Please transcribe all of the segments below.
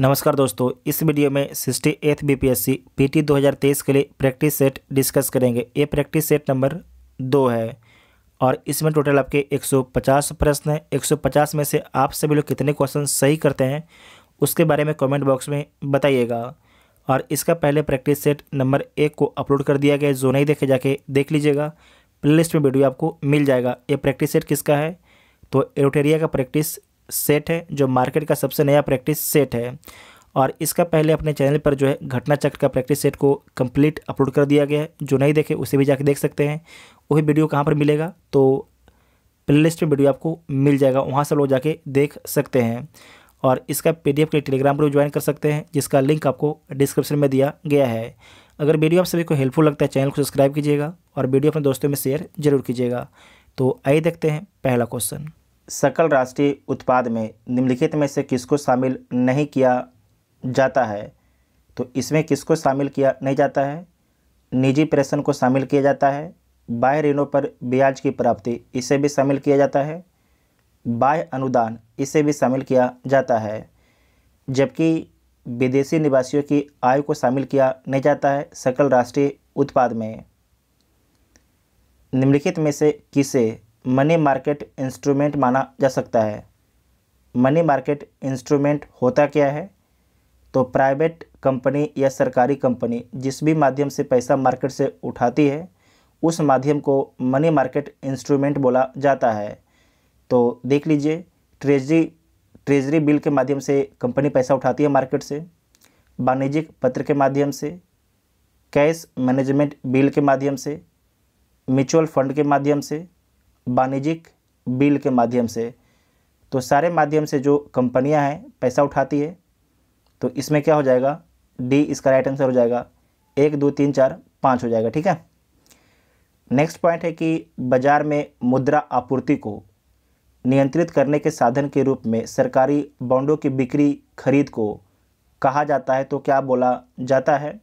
नमस्कार दोस्तों इस वीडियो में sixty eighth B P S C P T दो हज़ार तेईस के लिए प्रैक्टिस सेट डिस्कस करेंगे ये प्रैक्टिस सेट नंबर दो है और इसमें टोटल आपके एक सौ पचास प्रश्न हैं एक सौ पचास में से आप सभी लोग कितने क्वेश्चन सही करते हैं उसके बारे में कमेंट बॉक्स में बताइएगा और इसका पहले प्रैक्टिस सेट नंबर एक को अपलोड कर दिया गया जो नहीं देखे जाके देख लीजिएगा प्लेलिस्ट में वीडियो आपको मिल जाएगा ये प्रैक्टिस सेट किसका है तो एरोटेरिया का प्रैक्टिस सेट है जो मार्केट का सबसे नया प्रैक्टिस सेट है और इसका पहले अपने चैनल पर जो है घटना चक्र का प्रैक्टिस सेट को कंप्लीट अपलोड कर दिया गया है जो नहीं देखे उसे भी जाके देख सकते हैं वही वीडियो कहाँ पर मिलेगा तो प्लेलिस्ट में वीडियो आपको मिल जाएगा वहाँ से लोग जाके देख सकते हैं और इसका पीडीएफ के लिए टेलीग्राम पर ज्वाइन कर सकते हैं जिसका लिंक आपको डिस्क्रिप्शन में दिया गया है अगर वीडियो आप सभी को हेल्पफुल लगता है चैनल को सब्सक्राइब कीजिएगा और वीडियो अपने दोस्तों में शेयर जरूर कीजिएगा तो आइए देखते हैं पहला क्वेश्चन सकल राष्ट्रीय उत्पाद में निम्नलिखित में से किसको शामिल नहीं किया जाता है तो इसमें किसको शामिल किया नहीं जाता है निजी प्रेषण को शामिल किया जाता है बाह्य ऋणों पर ब्याज की प्राप्ति इसे भी शामिल किया जाता है बाह्य अनुदान इसे भी शामिल किया जाता है जबकि विदेशी निवासियों की आय को शामिल किया नहीं जाता है सकल राष्ट्रीय उत्पाद में निम्नलिखित में से किसे मनी मार्केट इंस्ट्रूमेंट माना जा सकता है मनी मार्केट इंस्ट्रूमेंट होता क्या है तो प्राइवेट कंपनी या सरकारी कंपनी जिस भी माध्यम से पैसा मार्केट से उठाती है उस माध्यम को मनी मार्केट इंस्ट्रूमेंट बोला जाता है तो देख लीजिए ट्रेजरी ट्रेजरी बिल के माध्यम से कंपनी पैसा उठाती है मार्केट से वाणिज्यिक पत्र के माध्यम से कैश मैनेजमेंट बिल के माध्यम से म्यूचुअल फंड के माध्यम से वाणिज्यिक बिल के माध्यम से तो सारे माध्यम से जो कंपनियां हैं पैसा उठाती है तो इसमें क्या हो जाएगा डी इसका राइट आंसर हो जाएगा एक दो तीन चार पाँच हो जाएगा ठीक है नेक्स्ट पॉइंट है कि बाज़ार में मुद्रा आपूर्ति को नियंत्रित करने के साधन के रूप में सरकारी बॉन्डों की बिक्री खरीद को कहा जाता है तो क्या बोला जाता है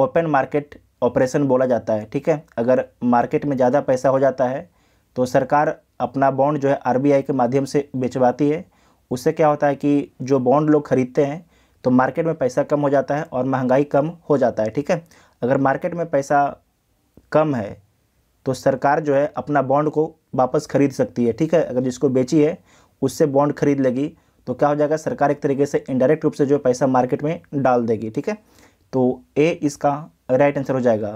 ओपन मार्केट ऑपरेशन बोला जाता है ठीक है अगर मार्केट में ज़्यादा पैसा हो जाता है तो सरकार अपना बॉन्ड जो है आरबीआई के माध्यम से बेचवाती है उससे क्या होता है कि जो बॉन्ड लोग खरीदते हैं तो मार्केट में पैसा कम हो जाता है और महंगाई कम हो जाता है ठीक है अगर मार्केट में पैसा कम है तो सरकार जो है अपना बॉन्ड को वापस खरीद सकती है ठीक है अगर जिसको बेची है उससे बॉन्ड खरीद लेगी तो क्या हो जाएगा सरकार एक तरीके से इनडायरेक्ट रूप से जो पैसा मार्केट में डाल देगी ठीक है तो ए इसका राइट आंसर हो जाएगा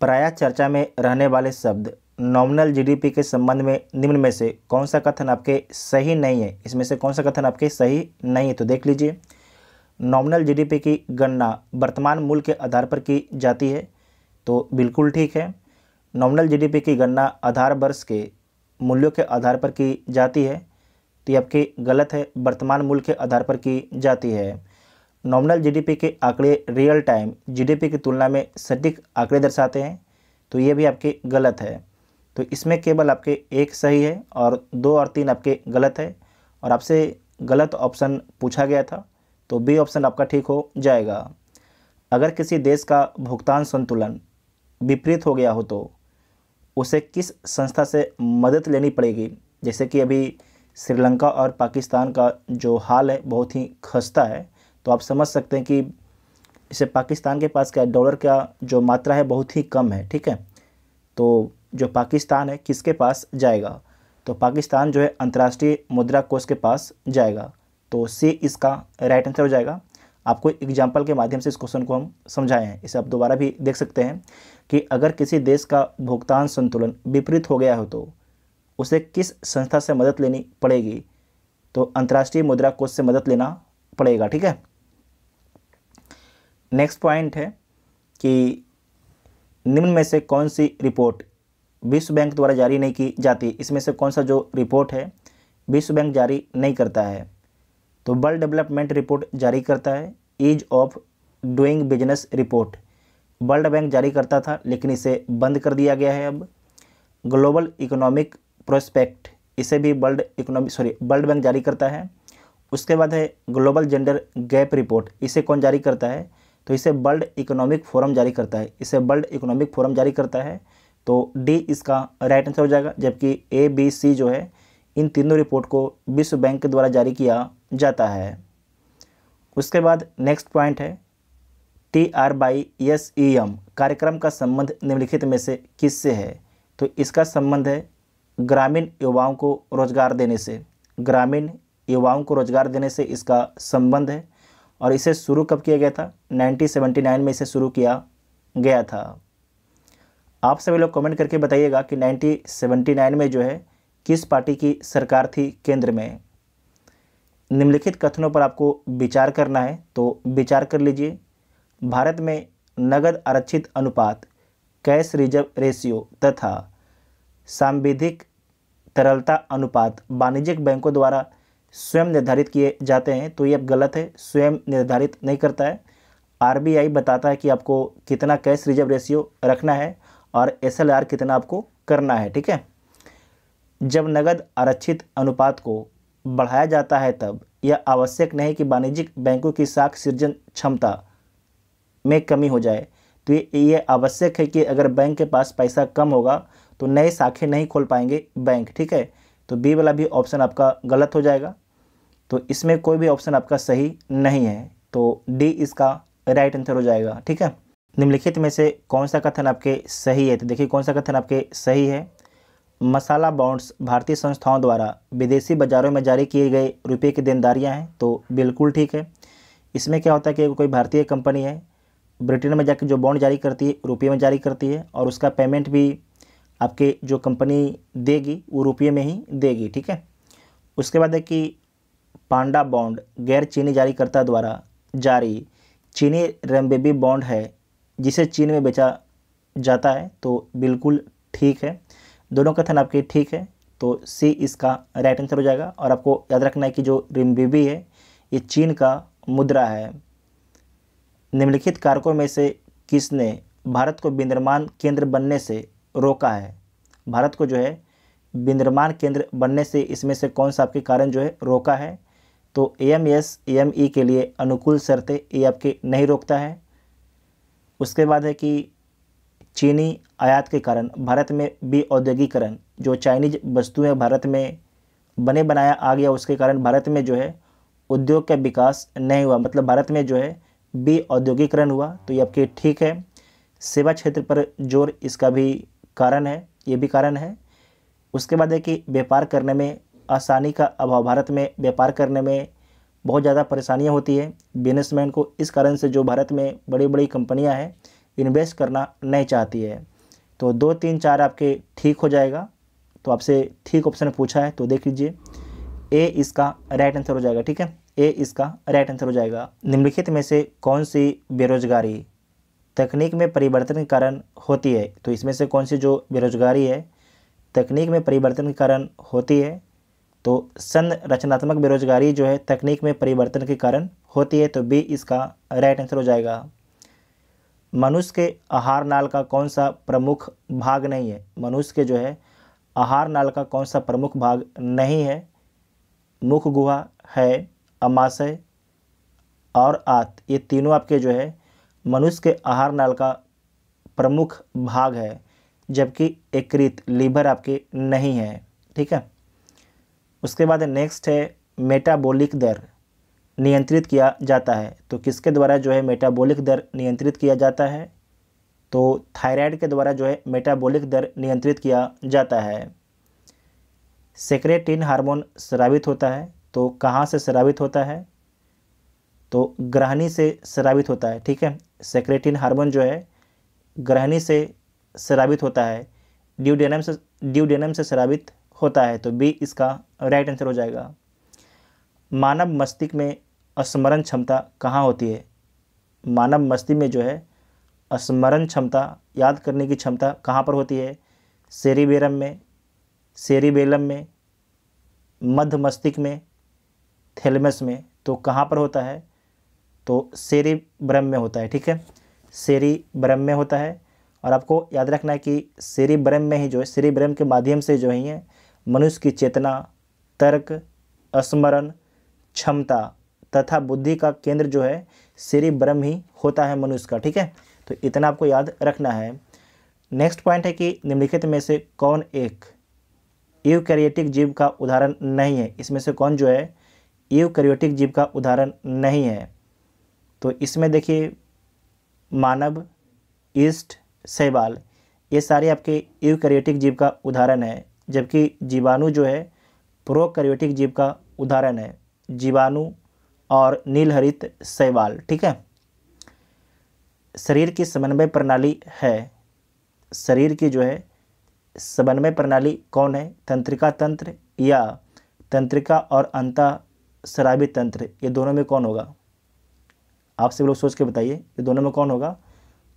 प्राय चर्चा में रहने वाले शब्द नॉमिनल जीडीपी के संबंध में निम्न में से कौन सा कथन आपके सही नहीं है इसमें से कौन सा कथन आपके सही नहीं है तो देख लीजिए नॉमिनल जीडीपी की गणना वर्तमान मूल्य के आधार पर की जाती है तो बिल्कुल ठीक है नॉमिनल जीडीपी की गणना आधार वर्ष के मूल्यों के आधार पर की जाती है तो ये आपकी गलत है वर्तमान मूल्य के आधार पर की जाती है नॉमिनल जीडीपी के आंकड़े रियल टाइम जीडीपी की तुलना में सटीक आंकड़े दर्शाते हैं तो ये भी आपके गलत है तो इसमें केवल आपके एक सही है और दो और तीन आपके गलत है और आपसे गलत ऑप्शन पूछा गया था तो बी ऑप्शन आपका ठीक हो जाएगा अगर किसी देश का भुगतान संतुलन विपरीत हो गया हो तो उसे किस संस्था से मदद लेनी पड़ेगी जैसे कि अभी श्रीलंका और पाकिस्तान का जो हाल है बहुत ही खस्ता है तो आप समझ सकते हैं कि इसे पाकिस्तान के पास क्या डॉलर का जो मात्रा है बहुत ही कम है ठीक है तो जो पाकिस्तान है किसके पास जाएगा तो पाकिस्तान जो है अंतर्राष्ट्रीय मुद्रा कोष के पास जाएगा तो सी इसका राइट आंसर हो जाएगा आपको एग्जाम्पल के माध्यम से इस क्वेश्चन को हम समझाए हैं इसे आप दोबारा भी देख सकते हैं कि अगर किसी देश का भुगतान संतुलन विपरीत हो गया हो तो उसे किस संस्था से मदद लेनी पड़ेगी तो अंतर्राष्ट्रीय मुद्रा कोष से मदद लेना पड़ेगा ठीक है नेक्स्ट पॉइंट है कि निम्न में से कौन सी रिपोर्ट विश्व बैंक द्वारा जारी नहीं की जाती इसमें से कौन सा जो रिपोर्ट है विश्व बैंक जारी नहीं करता है तो वर्ल्ड डेवलपमेंट रिपोर्ट जारी करता है ease of doing business report World Bank जारी करता था लेकिन इसे बंद कर दिया गया है अब ग्लोबल इकोनॉमिक प्रोस्पेक्ट इसे भी world economic sorry World Bank जारी करता है उसके बाद है ग्लोबल जेंडर गैप रिपोर्ट इसे कौन जारी करता है तो इसे वर्ल्ड इकोनॉमिक फोरम जारी करता है इसे वर्ल्ड इकोनॉमिक फोरम जारी करता है तो डी इसका राइट आंसर हो जाएगा जबकि ए बी सी जो है इन तीनों रिपोर्ट को विश्व बैंक के द्वारा जारी किया जाता है उसके बाद नेक्स्ट पॉइंट है T R Y S E M कार्यक्रम का संबंध निम्नलिखित में से किससे है तो इसका संबंध है ग्रामीण युवाओं को रोजगार देने से ग्रामीण युवाओं को रोजगार देने से इसका संबंध है और इसे शुरू कब किया गया था 1979 में इसे शुरू किया गया था आप सभी लोग कमेंट करके बताइएगा कि 1979 में जो है किस पार्टी की सरकार थी केंद्र में निम्नलिखित कथनों पर आपको विचार करना है तो विचार कर लीजिए भारत में नगद आरक्षित अनुपात कैश रिजर्व रेशियो तथा सांविधिक तरलता अनुपात वाणिज्यिक बैंकों द्वारा स्वयं निर्धारित किए जाते हैं तो ये अब गलत है स्वयं निर्धारित नहीं करता है आरबीआई बताता है कि आपको कितना कैश रिजर्व रेशियो रखना है और एसएलआर कितना आपको करना है ठीक है जब नगद आरक्षित अनुपात को बढ़ाया जाता है तब यह आवश्यक नहीं कि वाणिज्यिक बैंकों की साख सृजन क्षमता में कमी हो जाए तो ये ये आवश्यक है कि अगर बैंक के पास पैसा कम होगा तो नए शाखें नहीं खोल पाएंगे बैंक ठीक है तो बी वाला भी ऑप्शन आपका गलत हो जाएगा तो इसमें कोई भी ऑप्शन आपका सही नहीं है तो डी इसका राइट आंसर हो जाएगा ठीक है निम्नलिखित में से कौन सा कथन आपके सही है तो देखिए कौन सा कथन आपके सही है मसाला बॉन्ड्स भारतीय संस्थाओं द्वारा विदेशी बाज़ारों में जारी किए गए रुपये की देनदारियाँ हैं तो बिल्कुल ठीक है इसमें क्या होता है कि कोई भारतीय कंपनी है ब्रिटेन में जाकर जो बॉन्ड जारी करती है रुपये में जारी करती है और उसका पेमेंट भी आपके जो कंपनी देगी वो रुपये में ही देगी ठीक है उसके बाद है कि पांडा बॉन्ड गैर चीनी जारीकर्ता द्वारा जारी चीनी रेमबेबी बॉन्ड है जिसे चीन में बेचा जाता है तो बिल्कुल ठीक है दोनों कथन आपके ठीक है तो सी इसका राइट आंसर हो जाएगा और आपको याद रखना है कि जो रिम्बिबी है ये चीन का मुद्रा है निम्नलिखित कारकों में से किसने भारत को विनिर्माण केंद्र बनने से रोका है भारत को जो है विनिर्माण केंद्र बनने से इसमें से कौन सा आपके कारण जो है रोका है तो A M S A M E के लिए अनुकूल शर्तें ये आपके नहीं रोकता है उसके बाद है कि चीनी आयात के कारण भारत में भी औद्योगिकरण जो चाइनीज वस्तुएं भारत में बने बनाया आ गया उसके कारण भारत में जो है उद्योग का विकास नहीं हुआ मतलब भारत में जो है भी औद्योगिकरण हुआ तो ये आपके ठीक है सेवा क्षेत्र पर जोर इसका भी कारण है ये भी कारण है उसके बाद है कि व्यापार करने में आसानी का अभाव भारत में व्यापार करने में बहुत ज़्यादा परेशानियाँ होती है बिजनेसमैन को इस कारण से जो भारत में बड़ी बड़ी कंपनियाँ हैं इन्वेस्ट करना नहीं चाहती है तो दो तीन चार आपके ठीक हो जाएगा तो आपसे ठीक ऑप्शन पूछा है तो देख लीजिए ए इसका राइट आंसर हो जाएगा ठीक है ए इसका राइट आंसर हो जाएगा निम्नलिखित में से कौन सी बेरोजगारी तकनीक में परिवर्तन के कारण होती है तो इसमें से कौन सी जो बेरोजगारी है तकनीक में परिवर्तन के कारण होती है तो संरचनात्मक बेरोजगारी जो है तकनीक में परिवर्तन के कारण होती है तो बी इसका राइट आंसर हो जाएगा मनुष्य के आहार नाल का कौन सा प्रमुख भाग नहीं है मनुष्य के जो है आहार नाल का कौन सा प्रमुख भाग नहीं है मुख गुहा है अमाशय और आत ये तीनों आपके जो है मनुष्य के आहार नाल का प्रमुख भाग है जबकि एकृत लीवर आपके नहीं है ठीक है उसके बाद नेक्स्ट है मेटाबॉलिक दर नियंत्रित किया जाता है तो किसके द्वारा जो है मेटाबॉलिक दर नियंत्रित किया जाता है तो थायराइड के द्वारा जो है मेटाबॉलिक दर नियंत्रित किया जाता है सेक्रेटिन हार्मोन स्रावित होता है तो कहाँ से स्रावित होता है तो ग्रहणी से स्रावित होता है ठीक है सेक्रेटिन हार्मोन जो है ग्रहणी से स्रावित होता है ड्यूडेनम से ड्यूडेनम से स्रावित होता है तो बी इसका राइट आंसर हो जाएगा मानव मस्तिष्क में स्मरण क्षमता कहाँ होती है मानव मस्तिष्क में जो है स्मरण क्षमता याद करने की क्षमता कहाँ पर होती है सेरीबेरम में सेरीबेलम में मध्य मस्तिष्क में थैलमस में तो कहाँ पर होता है तो सेरी में होता है ठीक है सेरी में होता है और आपको याद रखना है कि सेरी में ही जो है सेरी के माध्यम से जो है मनुष्य की चेतना तर्क स्मरण क्षमता तथा बुद्धि का केंद्र जो है श्री ब्रह्म ही होता है मनुष्य का ठीक है तो इतना आपको याद रखना है नेक्स्ट पॉइंट है कि निम्नलिखित में से कौन एक यूकैरियोटिक जीव का उदाहरण नहीं है इसमें से कौन जो है यूकैरियोटिक जीव का उदाहरण नहीं है तो इसमें देखिए मानव ईस्ट सहवाल ये सारे आपके यूकैरियोटिक जीव का उदाहरण है जबकि जीवाणु जो है प्रोकैरियोटिक जीव का उदाहरण है जीवाणु और नीलहरित शैवाल ठीक है शरीर की समन्वय प्रणाली है शरीर की जो है समन्वय प्रणाली कौन है तंत्रिका तंत्र या तंत्रिका और अंता शराबी तंत्र ये दोनों में कौन होगा आप सब लोग सोच के बताइए ये दोनों में कौन होगा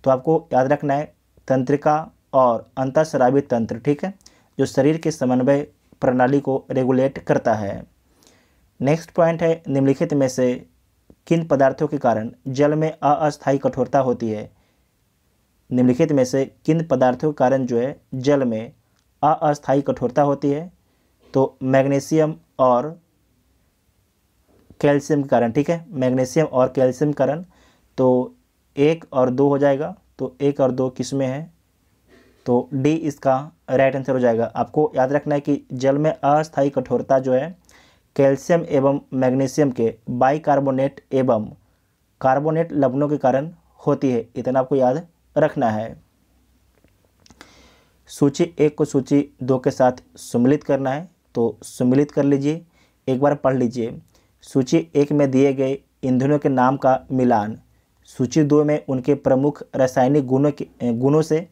तो आपको याद रखना है तंत्रिका और अंत शराबी तंत्र ठीक है जो शरीर के समन्वय प्रणाली को रेगुलेट करता है नेक्स्ट पॉइंट है निम्नलिखित में से किन पदार्थों के कारण जल में अस्थायी कठोरता होती है निम्नलिखित में से किन पदार्थों के कारण जो है जल में अस्थायी कठोरता होती है तो मैग्नीशियम और कैल्शियम के कारण ठीक है मैग्नीशियम और कैल्शियम कारण तो एक और दो हो जाएगा तो एक और दो किस में है तो डी इसका राइट आंसर हो जाएगा आपको याद रखना है कि जल में अस्थायी कठोरता जो है कैल्शियम एवं मैग्नीशियम के बाइकार्बोनेट एवं कार्बोनेट लवणों के कारण होती है इतना आपको याद रखना है सूची एक को सूची दो के साथ सम्मिलित करना है तो सम्मिलित कर लीजिए एक बार पढ़ लीजिए सूची एक में दिए गए ईंधनों के नाम का मिलान सूची दो में उनके प्रमुख रासायनिक गुणों के गुणों से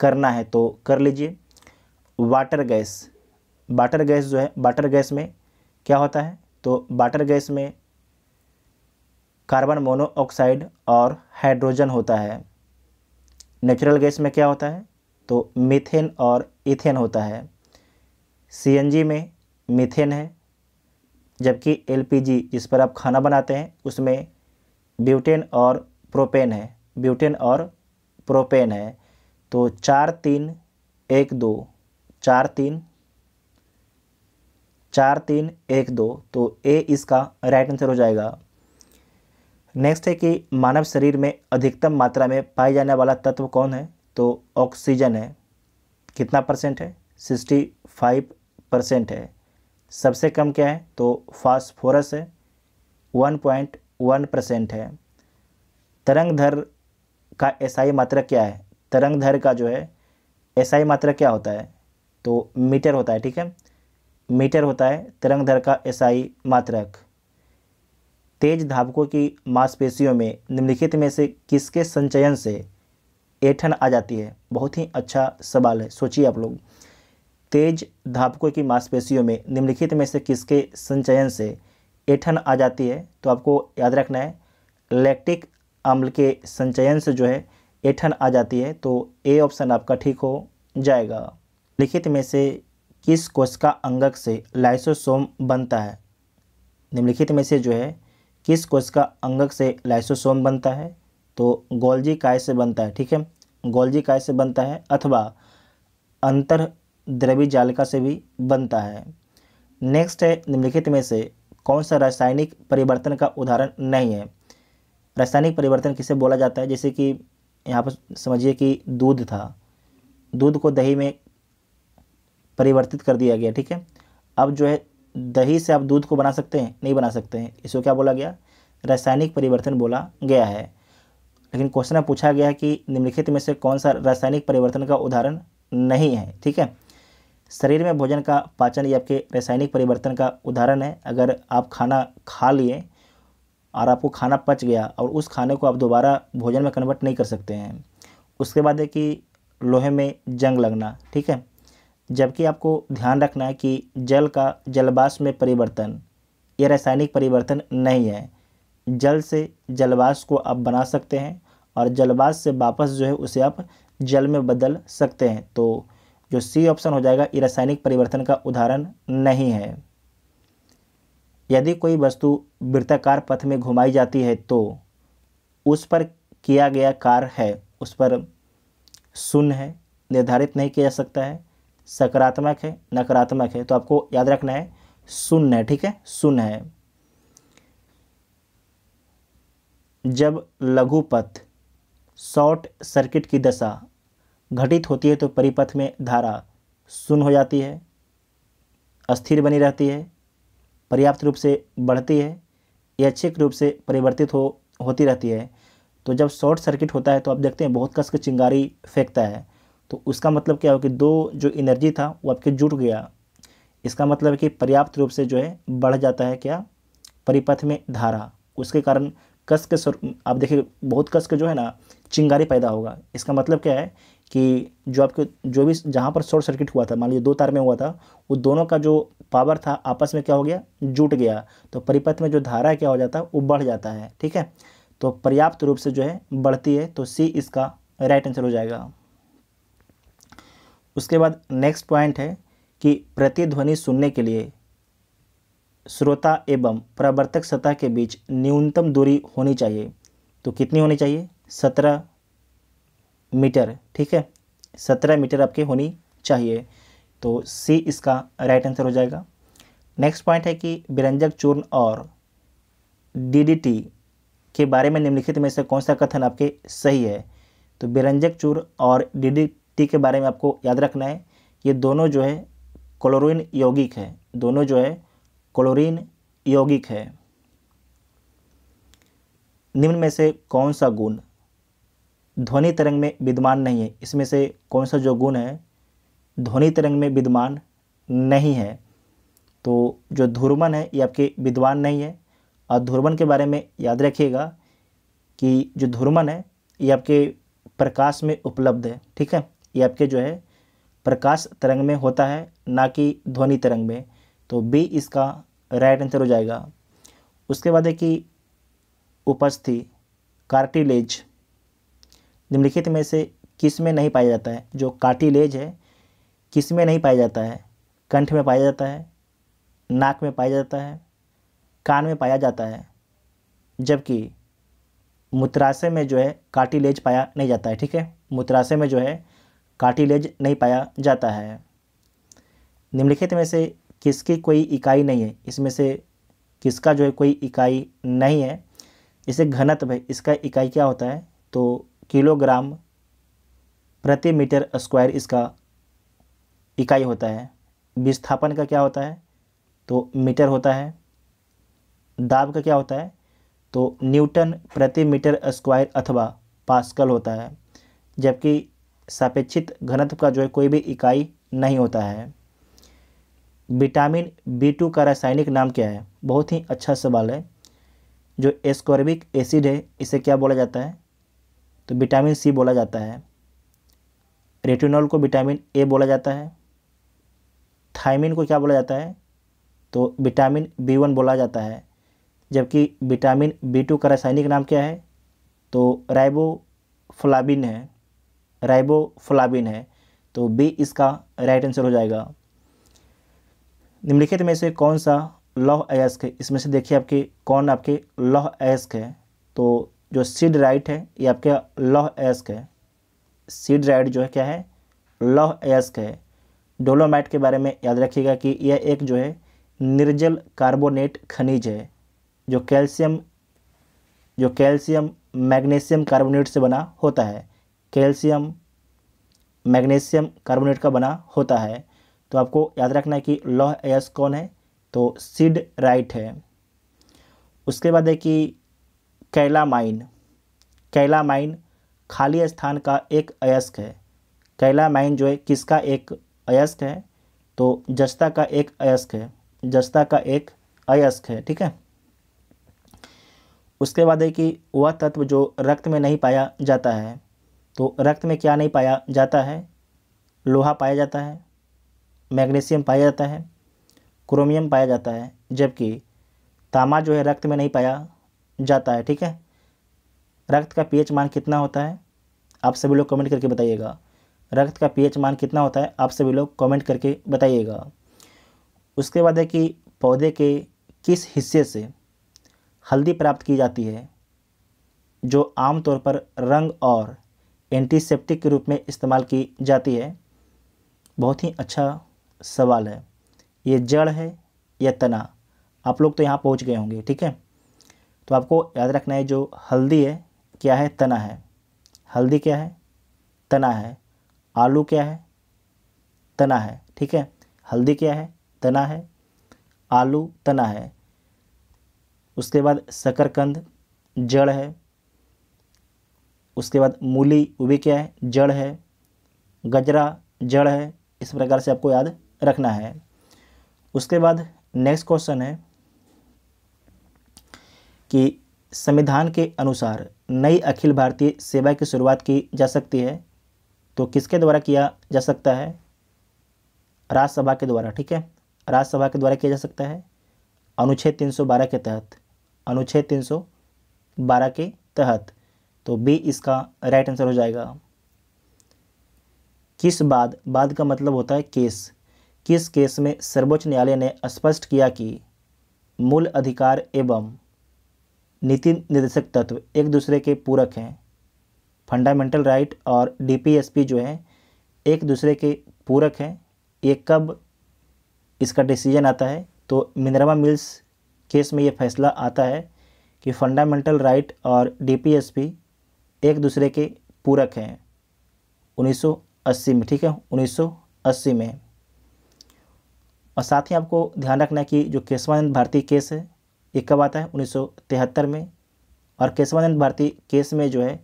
करना है तो कर लीजिए वाटर गैस वाटर गैस जो है वाटर गैस में क्या होता है तो वाटर गैस में कार्बन मोनोऑक्साइड और हाइड्रोजन होता है नेचुरल गैस में क्या होता है तो मीथेन और इथेन होता है सीएनजी में मीथेन है जबकि एलपीजी जिस पर आप खाना बनाते हैं उसमें ब्यूटेन और प्रोपेन है ब्यूटेन और प्रोपेन है तो चार तीन एक दो चार तीन चार तीन एक दो तो ए इसका राइट आंसर हो जाएगा नेक्स्ट है कि मानव शरीर में अधिकतम मात्रा में पाए जाने वाला तत्व कौन है तो ऑक्सीजन है कितना परसेंट है सिक्सटी फाइव परसेंट है सबसे कम क्या है तो फास्फोरस है वन पॉइंट वन परसेंट है तरंगधर का एसआई मात्रा क्या है तरंग धर का जो है एसआई मात्रा क्या होता है तो मीटर होता है ठीक है मीटर होता है तरंग धर का एसआई मात्रक तेज धावकों की मांसपेशियों में निम्नलिखित में से किसके संचयन से एठन आ जाती है बहुत ही अच्छा सवाल है सोचिए आप लोग तेज धावकों की मांसपेशियों में निम्नलिखित में से किसके संचयन से एठन आ जाती है तो आपको याद रखना है लैक्टिक अम्ल के संचयन से जो है एठन आ जाती है तो ए ऑप्शन आपका ठीक हो जाएगा लिखित में से किस कोशिका अंगक से लाइसोसोम बनता है निम्नलिखित में से जो है किस कोशिका अंगक से लाइसोसोम बनता है तो गोल्जी काय से बनता है ठीक है गोल्जी काय से बनता है अथवा अंतर द्रवी जालिका से भी बनता है नेक्स्ट है निम्नलिखित में से कौन सा रासायनिक परिवर्तन का उदाहरण नहीं है रासायनिक परिवर्तन किसे बोला जाता है जैसे कि यहाँ पर समझिए कि दूध था दूध को दही में परिवर्तित कर दिया गया ठीक है अब जो है दही से आप दूध को बना सकते हैं नहीं बना सकते हैं इसको क्या बोला गया रासायनिक परिवर्तन बोला गया है लेकिन क्वेश्चन में पूछा गया है कि निम्नलिखित में से कौन सा रासायनिक परिवर्तन का उदाहरण नहीं है ठीक है शरीर में भोजन का पाचन ये आपके रासायनिक परिवर्तन का उदाहरण है अगर आप खाना खा लिए और आपको खाना पच गया और उस खाने को आप दोबारा भोजन में कन्वर्ट नहीं कर सकते हैं उसके बाद है कि लोहे में जंग लगना ठीक है जबकि आपको ध्यान रखना है कि जल का जलवाष्प में परिवर्तन यह रासायनिक परिवर्तन नहीं है जल से जलवाष्प को आप बना सकते हैं और जलवाष्प से वापस जो है उसे आप जल में बदल सकते हैं तो जो सी ऑप्शन हो जाएगा ये रासायनिक परिवर्तन का उदाहरण नहीं है यदि कोई वस्तु वृत्ताकार पथ में घुमाई जाती है तो उस पर किया गया कार्य है उस पर शून्य है निर्धारित नहीं किया जा सकता है सकारात्मक है नकारात्मक है तो आपको याद रखना है शून्य है ठीक है शून्य है जब लघुपथ शॉर्ट सर्किट की दशा घटित होती है तो परिपथ में धारा शून्य हो जाती है अस्थिर बनी रहती है पर्याप्त रूप से बढ़ती है या अच्छे रूप से परिवर्तित हो होती रहती है तो जब शॉर्ट सर्किट होता है तो आप देखते हैं बहुत कस के चिंगारी फेंकता है तो उसका मतलब क्या हो कि दो जो एनर्जी था वो आपके जुट गया इसका मतलब कि पर्याप्त रूप से जो है बढ़ जाता है क्या परिपथ में धारा उसके कारण कस के आप देखिए बहुत कस के जो है ना चिंगारी पैदा होगा इसका मतलब क्या है कि जो आपके जो भी जहाँ पर शॉर्ट सर्किट हुआ था मान लीजिए दो तार में हुआ था वो दोनों का जो पावर था आपस में क्या हो गया जुट गया तो परिपथ में जो धारा क्या हो जाता है वो बढ़ जाता है ठीक है तो पर्याप्त रूप से जो है बढ़ती है तो सी इसका राइट आंसर हो जाएगा उसके बाद नेक्स्ट पॉइंट है कि प्रतिध्वनि सुनने के लिए श्रोता एवं प्रवर्तक सतह के बीच न्यूनतम दूरी होनी चाहिए तो कितनी होनी चाहिए सत्रह मीटर ठीक है सत्रह मीटर आपकी होनी चाहिए तो सी इसका राइट आंसर हो जाएगा नेक्स्ट पॉइंट है कि बिरंजक चूर्ण और डीडीटी के बारे में निम्नलिखित में से कौन सा कथन आपके सही है तो बिरंजक चूर्ण और डीडीटी के बारे में आपको याद रखना है ये दोनों जो है क्लोरीन यौगिक है दोनों जो है क्लोरीन यौगिक है निम्न में से कौन सा गुण ध्वनि तरंग में विद्यमान नहीं है इसमें से कौन सा जो गुण है ध्वनि तरंग में विद्यमान नहीं है तो जो ध्रुवन है ये आपके विद्वान नहीं है और ध्रुवन के बारे में याद रखिएगा कि जो ध्रुवन है ये आपके प्रकाश में उपलब्ध है ठीक है ये आपके जो है प्रकाश तरंग में होता है ना कि ध्वनि तरंग में तो बी इसका राइट आंसर हो जाएगा उसके बाद है कि उपस्थि कार्टिलेज निम्नलिखित में से किस में नहीं पाया जाता है जो कार्टिलेज है किस में नहीं पाया जाता है कंठ में पाया जाता है नाक में पाया जाता है कान में पाया जाता है जबकि मूत्राशय में जो है कार्टिलेज पाया नहीं जाता है ठीक है मूत्राशय में जो है कार्टिलेज नहीं पाया जाता है निम्नलिखित में से किसकी कोई इकाई नहीं है इसमें से किसका जो है कोई इकाई नहीं है इसे घनत्व है इसका इकाई क्या होता है तो किलोग्राम प्रति मीटर स्क्वायर इसका इकाई होता है विस्थापन का क्या होता है तो मीटर होता है दाब का क्या होता है तो न्यूटन प्रति मीटर स्क्वायर अथवा पास्कल होता है जबकि सापेक्षित घनत्व का जो है कोई भी इकाई नहीं होता है विटामिन बी टू का रासायनिक नाम क्या है बहुत ही अच्छा सवाल है जो एस्कॉर्बिक एसिड है इसे क्या बोला जाता है तो विटामिन सी बोला जाता है रेटिनॉल को विटामिन ए बोला जाता है थायमिन को क्या बोला जाता है तो विटामिन बी वन बोला जाता है जबकि विटामिन बी टू का रासायनिक नाम क्या है तो फ्लाबिन है फ्लाबिन है तो बी इसका राइट आंसर हो जाएगा निम्नलिखित में से कौन सा लौह अयस्क है इसमें से देखिए आपके कौन आपके लौह अयस्क है तो जो सीड राइट है ये आपके लॉह एस्क है सीड राइट जो है क्या है लॉह एस्क है डोलोमाइट के बारे में याद रखिएगा कि यह एक जो है निर्जल कार्बोनेट खनिज है जो कैल्शियम जो कैल्शियम मैग्नीशियम कार्बोनेट से बना होता है कैल्शियम मैग्नीशियम कार्बोनेट का बना होता है तो आपको याद रखना है कि लौह एस कौन है तो सीड राइट है उसके बाद है कि कैलामाइन कैलामाइन खाली स्थान का एक अयस्क है कैलामाइन जो है किसका एक अयस्क है तो जस्ता का एक अयस्क है जस्ता का एक अयस्क है ठीक है उसके बाद है कि वह तत्व जो रक्त में नहीं पाया जाता है तो रक्त में क्या नहीं पाया जाता है लोहा पाया जाता है मैग्नीशियम पाया जाता है क्रोमियम पाया जाता है जबकि तामा जो है रक्त में नहीं पाया जाता है ठीक है रक्त का पीएच मान कितना होता है आप सभी लोग कमेंट करके बताइएगा रक्त का पीएच मान कितना होता है आप सभी लोग कमेंट करके बताइएगा उसके बाद है कि पौधे के किस हिस्से से हल्दी प्राप्त की जाती है जो आमतौर पर रंग और एंटीसेप्टिक के रूप में इस्तेमाल की जाती है बहुत ही अच्छा सवाल है ये जड़ है या तना आप लोग तो यहाँ पहुँच गए होंगे ठीक है तो आपको याद रखना है जो हल्दी है क्या है तना है हल्दी क्या है तना है आलू क्या है तना है ठीक है हल्दी क्या है तना है आलू तना है उसके बाद शकरकंद जड़ है उसके बाद मूली वो भी क्या है जड़ है गजरा जड़ है इस प्रकार से आपको याद रखना है उसके बाद नेक्स्ट क्वेश्चन है कि संविधान के अनुसार नई अखिल भारतीय सेवा की शुरुआत की जा सकती है तो किसके द्वारा किया जा सकता है राज्यसभा के द्वारा ठीक है राज्यसभा के द्वारा किया जा सकता है अनुच्छेद 312 के तहत अनुच्छेद 312 के तहत तो बी इसका राइट आंसर हो जाएगा किस बाद बाद का मतलब होता है केस किस केस में सर्वोच्च न्यायालय ने स्पष्ट किया कि मूल अधिकार एवं नीति निर्देशक तत्व एक दूसरे के पूरक हैं फंडामेंटल राइट और डीपीएसपी जो है एक दूसरे के पूरक हैं ये कब इसका डिसीजन आता है तो मिंद्रमा मिल्स केस में ये फैसला आता है कि फंडामेंटल राइट और डीपीएसपी एक दूसरे के पूरक हैं 1980 में ठीक है 1980 में और साथ ही आपको ध्यान रखना है कि जो केशवानंद भारती केस है ये कब आता है उन्नीस में और केशवानंद भारती केस में जो है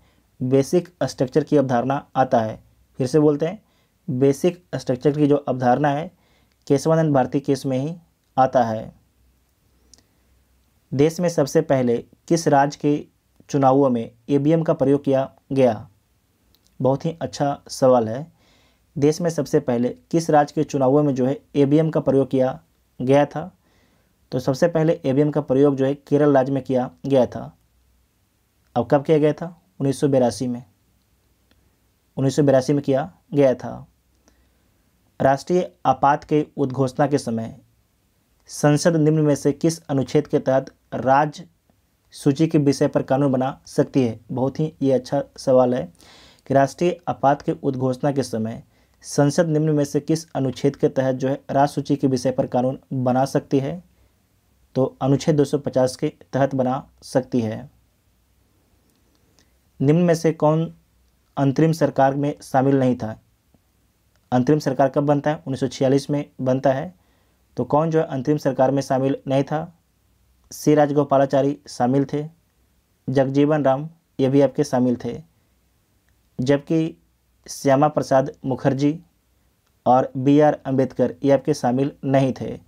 बेसिक स्ट्रक्चर की अवधारणा आता है फिर से बोलते हैं बेसिक स्ट्रक्चर की जो अवधारणा है केशवानंद भारती केस में ही आता है देश में सबसे पहले किस राज्य के चुनावों में ईवीएम e का प्रयोग किया गया बहुत ही अच्छा सवाल है देश में सबसे पहले किस राज्य के चुनावों में जो है ईवीएम e का प्रयोग किया गया था तो सबसे पहले एवीएम का प्रयोग जो है केरल राज्य में किया गया था अब कब किया गया था उन्नीस में उन्नीस में किया गया था राष्ट्रीय आपात के उद्घोषणा के समय संसद निम्न में से किस अनुच्छेद के तहत राज्य सूची के विषय पर कानून बना सकती है बहुत ही ये अच्छा सवाल है कि राष्ट्रीय आपात के उद्घोषणा के समय संसद निम्न में से किस अनुच्छेद के तहत जो है राज्य सूची के विषय पर कानून बना सकती है तो अनुच्छेद 250 के तहत बना सकती है निम्न में से कौन अंतरिम सरकार में शामिल नहीं था अंतरिम सरकार कब बनता है 1946 में बनता है तो कौन जो है अंतरिम सरकार में शामिल नहीं था सी राजगोपालाचारी शामिल थे जगजीवन राम ये भी आपके शामिल थे जबकि श्यामा प्रसाद मुखर्जी और बी आर अम्बेडकर ये आपके शामिल नहीं थे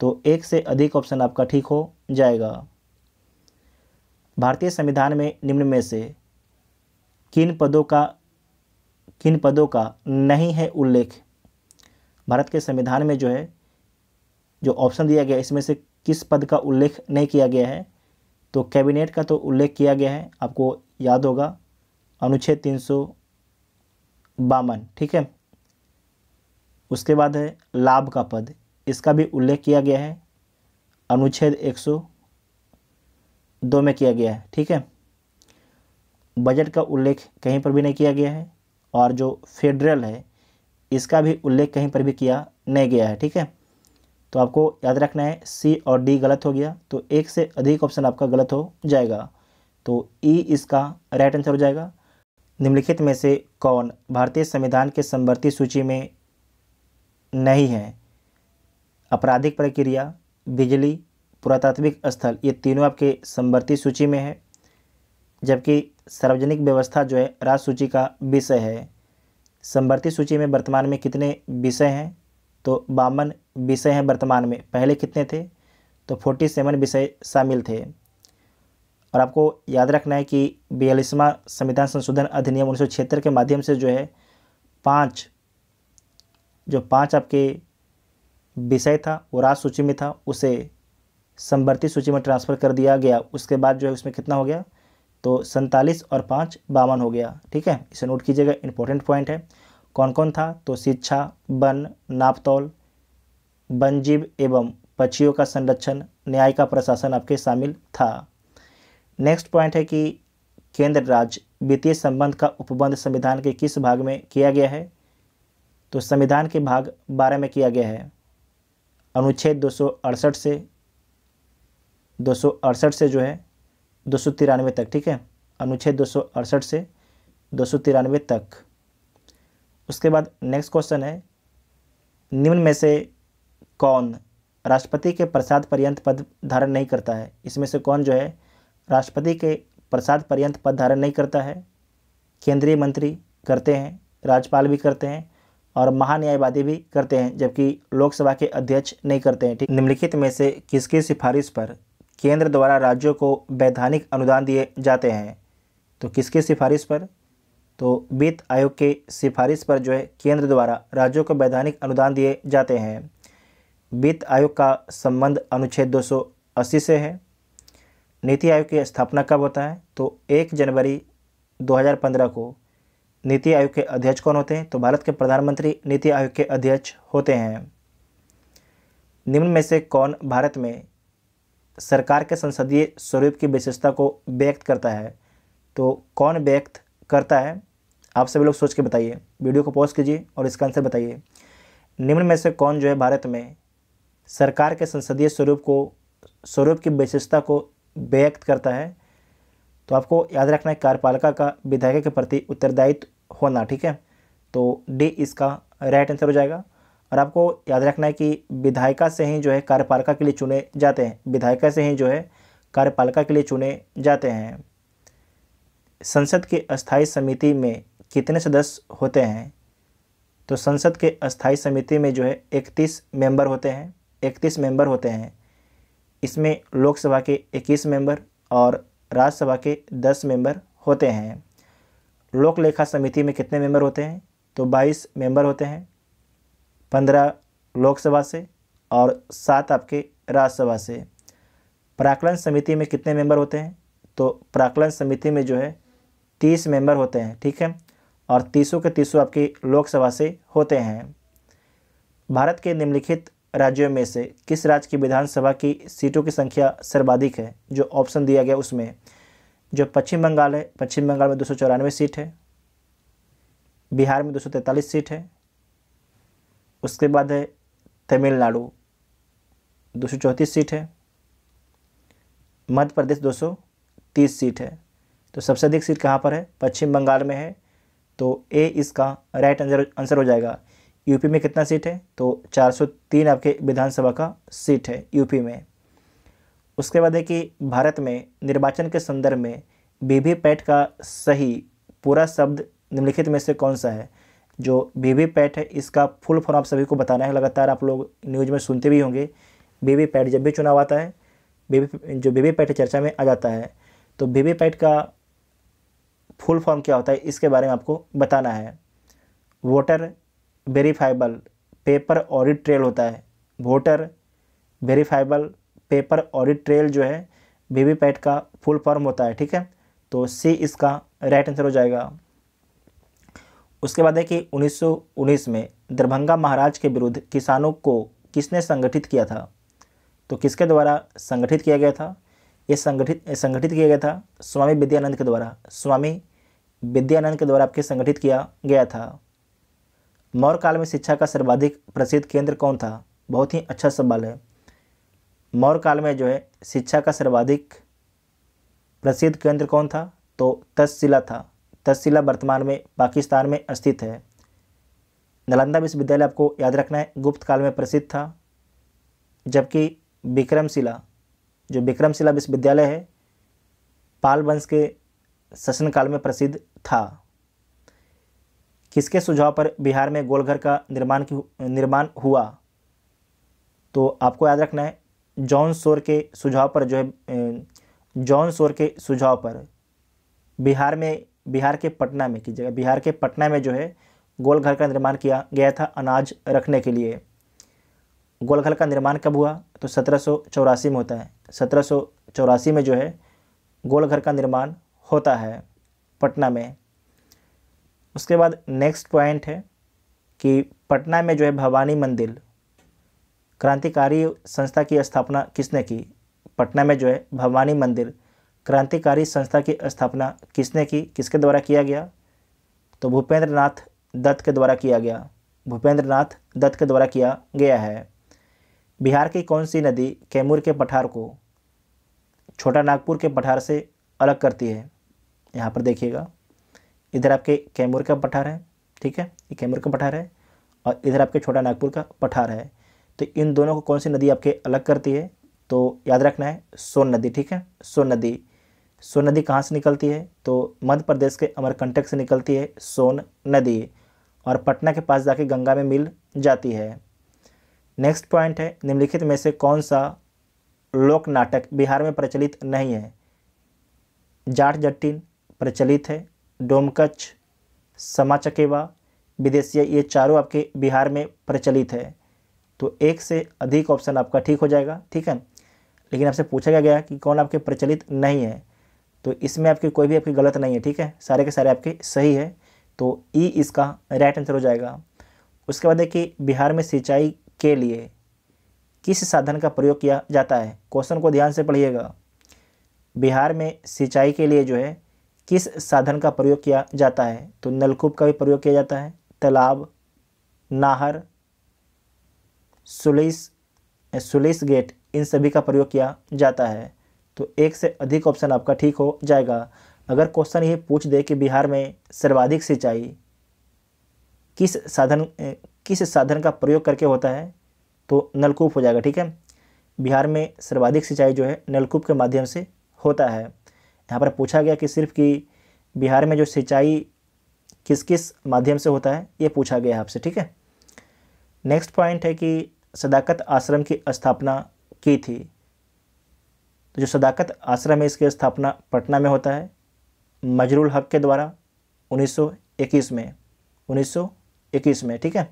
तो एक से अधिक ऑप्शन आपका ठीक हो जाएगा भारतीय संविधान में निम्न में से किन पदों का किन पदों का नहीं है उल्लेख भारत के संविधान में जो है जो ऑप्शन दिया गया इसमें से किस पद का उल्लेख नहीं किया गया है तो कैबिनेट का तो उल्लेख किया गया है आपको याद होगा अनुच्छेद तीन सौ बावन ठीक है उसके बाद है लाभ का पद इसका भी उल्लेख किया गया है अनुच्छेद एक दो में किया गया है ठीक है बजट का उल्लेख कहीं पर भी नहीं किया गया है और जो फेडरल है इसका भी उल्लेख कहीं पर भी किया नहीं गया है ठीक है तो आपको याद रखना है सी और डी गलत हो गया तो एक से अधिक ऑप्शन आपका गलत हो जाएगा तो ई e इसका राइट आंसर हो जाएगा निम्नलिखित में से कौन भारतीय संविधान के संवर्ती सूची में नहीं है आपराधिक प्रक्रिया बिजली पुरातात्विक स्थल ये तीनों आपके संवर्ती सूची में है जबकि सार्वजनिक व्यवस्था जो है राज सूची का विषय है संवर्ती सूची में वर्तमान में कितने विषय हैं तो बावन विषय हैं वर्तमान में पहले कितने थे तो फोर्टी सेवन विषय शामिल थे और आपको याद रखना है कि बयालीसवां संविधान संशोधन अधिनियम उन्नीस के माध्यम से जो है पाँच जो पाँच आपके विषय था वो राज सूची में था उसे संवर्ती सूची में ट्रांसफ़र कर दिया गया उसके बाद जो है उसमें कितना हो गया तो सैंतालीस और पाँच बावन हो गया ठीक है इसे नोट कीजिएगा इंपॉर्टेंट पॉइंट है कौन कौन था तो शिक्षा वन नापतौल वनजीव एवं पक्षियों का संरक्षण न्याय का प्रशासन आपके शामिल था नेक्स्ट पॉइंट है कि केंद्र राज्य वित्तीय संबंध का उपबंध संविधान के किस भाग में किया गया है तो संविधान के भाग बारह में किया गया है अनुच्छेद दो से दो से जो है दो तक ठीक है अनुच्छेद दो से दो तक उसके बाद नेक्स्ट क्वेश्चन है निम्न में से कौन राष्ट्रपति के प्रसाद पर्यंत पद धारण नहीं करता है इसमें से कौन जो है राष्ट्रपति के प्रसाद पर्यंत पद धारण नहीं करता है केंद्रीय मंत्री करते हैं राज्यपाल भी करते हैं और महान्यायवादी भी करते हैं जबकि लोकसभा के अध्यक्ष नहीं करते हैं ठीक निम्नलिखित में से किसकी सिफारिश पर केंद्र द्वारा राज्यों को वैधानिक अनुदान दिए जाते हैं तो किसकी सिफारिश पर तो वित्त आयोग के सिफारिश पर जो है केंद्र द्वारा राज्यों को वैधानिक अनुदान दिए जाते हैं वित्त आयोग का संबंध अनुच्छेद 280 से है नीति आयोग की स्थापना कब होता है तो 1 जनवरी 2015 को नीति आयोग के अध्यक्ष कौन होते हैं तो भारत के प्रधानमंत्री नीति आयोग के अध्यक्ष होते हैं निम्न में से कौन भारत में सरकार के संसदीय स्वरूप की विशेषता को व्यक्त करता है तो कौन व्यक्त करता है आप सभी लोग सोच के बताइए वीडियो को पॉज कीजिए और इसका आंसर बताइए निम्न में से कौन जो है भारत में सरकार के संसदीय स्वरूप को स्वरूप की विशेषता को व्यक्त करता है तो आपको याद रखना है कार्यपालिका का विधायक के प्रति उत्तरदायित्व होना ठीक है तो डी इसका राइट आंसर हो जाएगा और आपको याद रखना है कि विधायिका से ही जो है कार्यपालिका के लिए चुने जाते हैं विधायिका से ही जो है कार्यपालिका के लिए चुने जाते हैं संसद के अस्थायी समिति में कितने सदस्य होते हैं तो संसद के अस्थाई समिति में जो है इकतीस मेंबर होते हैं इकतीस मेंबर होते हैं इसमें लोकसभा के इक्कीस मेंबर और राज्यसभा के दस मेंबर होते हैं लोक लेखा समिति में कितने मेंबर होते हैं तो 22 मेंबर होते हैं 15 लोकसभा से और सात आपके राज्यसभा से प्राकलन समिति में कितने मेंबर होते हैं तो प्राकलन समिति में जो है तीस मेंबर होते हैं ठीक है और तीसों के तीसों आपकी लोकसभा से होते हैं भारत के निम्नलिखित राज्यों में से किस राज्य की विधानसभा की सीटों की संख्या सर्वाधिक है जो ऑप्शन दिया गया उसमें जो पश्चिम बंगाल है पश्चिम बंगाल में दो सीट है बिहार में दो सीट है उसके बाद है तमिलनाडु दो सीट है मध्य प्रदेश 230 सीट है तो सबसे अधिक सीट कहाँ पर है पश्चिम बंगाल में है तो ए इसका राइट आंसर आंसर हो जाएगा यूपी में कितना सीट है तो 403 आपके विधानसभा का सीट है यूपी में उसके बाद है कि भारत में निर्वाचन के संदर्भ में वीवीपैट का सही पूरा शब्द निम्नलिखित में से कौन सा है जो वीवीपैट है इसका फुल फॉर्म आप सभी को बताना है लगातार आप लोग न्यूज़ में सुनते भी होंगे वीवीपैट जब भी चुनाव आता है वीवी जो वीवीपैट चर्चा में आ जाता है तो वीवीपैट का फुल फॉर्म क्या होता है इसके बारे में आपको बताना है voter verifiable paper audit trail होता है voter verifiable paper audit trail जो है वीवीपैट का फुल फॉर्म होता है ठीक है तो सी इसका राइट आंसर हो जाएगा उसके बाद है कि 1919 में दरभंगा महाराज के विरुद्ध किसानों को किसने संगठित किया था तो किसके द्वारा संगठित किया गया था ये संगठित संगठित किया गया था स्वामी विद्यानंद के द्वारा स्वामी विद्यानंद के द्वारा आपके संगठित किया गया था मौर्य काल में शिक्षा का सर्वाधिक प्रसिद्ध केंद्र कौन था बहुत ही अच्छा सवाल है मौर्य काल में जो है शिक्षा का सर्वाधिक प्रसिद्ध केंद्र कौन था तो तक्षशिला था तस्शिला वर्तमान में पाकिस्तान में स्थित है नालंदा विश्वविद्यालय आपको याद रखना है गुप्त काल में प्रसिद्ध था जबकि विक्रमशिला जो विक्रमशिला विश्वविद्यालय है पाल वंश के शासनकाल में प्रसिद्ध था किसके सुझाव पर बिहार में गोलघर का निर्माण निर्माण हुआ तो आपको याद रखना है जॉन शोर के सुझाव पर जो है जॉन शोर के सुझाव पर बिहार में बिहार के पटना में कीजिएगा बिहार के पटना में जो है गोलघर का निर्माण किया गया था अनाज रखने के लिए गोलघर का निर्माण कब हुआ तो सत्रह में होता है सत्रह में जो है गोलघर का निर्माण होता है पटना में उसके बाद नेक्स्ट पॉइंट है कि पटना में जो है भवानी मंदिर क्रांतिकारी संस्था की स्थापना किसने की पटना में जो है भवानी मंदिर क्रांतिकारी संस्था की स्थापना किसने की किसके द्वारा किया गया तो भूपेंद्र नाथ दत्त के द्वारा किया गया भूपेंद्र नाथ दत्त के द्वारा किया गया है बिहार की कौन सी नदी कैमूर के पठार को छोटा नागपुर के पठार से अलग करती है यहाँ पर देखिएगा इधर आपके कैमूर का पठार है ठीक है ये कैमूर का पठार है और इधर आपके छोटा नागपुर का पठार है तो इन दोनों को कौन सी नदी आपके अलग करती है तो याद रखना है सोन नदी ठीक है सोन नदी सोन नदी कहाँ से निकलती है तो मध्य प्रदेश के अमरकंटक से निकलती है सोन नदी और पटना के पास जाके गंगा में मिल जाती है नेक्स्ट पॉइंट है निम्नलिखित में से कौन सा लोक नाटक बिहार में प्रचलित नहीं है जाट जट्टिन प्रचलित है डोमकच समा चकेवा विदेशिया ये चारों आपके बिहार में प्रचलित है तो एक से अधिक ऑप्शन आपका ठीक हो जाएगा ठीक है लेकिन आपसे पूछा गया गया कि कौन आपके प्रचलित नहीं है तो इसमें आपके कोई भी आपकी गलत नहीं है ठीक है सारे के सारे आपके सही है तो ई e इसका राइट आंसर हो जाएगा उसके बाद देखिए बिहार में सिंचाई के लिए किस साधन का प्रयोग किया जाता है क्वेश्चन को ध्यान से पढ़िएगा बिहार में सिंचाई के लिए जो है किस साधन का प्रयोग किया जाता है तो नलकूप का भी प्रयोग किया जाता है तालाब नाहर सुलिस सुलिस गेट इन सभी का प्रयोग किया जाता है तो एक से अधिक ऑप्शन आपका ठीक हो जाएगा अगर क्वेश्चन ये पूछ दे कि बिहार में सर्वाधिक सिंचाई किस साधन किस साधन का प्रयोग करके होता है तो नलकूप हो जाएगा ठीक है बिहार में सर्वाधिक सिंचाई जो है नलकूप के माध्यम से होता है यहाँ पर पूछा गया कि सिर्फ कि बिहार में जो सिंचाई किस किस माध्यम से होता है ये पूछा गया आपसे ठीक है नेक्स्ट पॉइंट है कि सदाकत आश्रम की स्थापना की थी तो जो सदाकत आश्रम है इसकी स्थापना पटना में होता है मजरुल हक के द्वारा 1921 में 1921 में ठीक है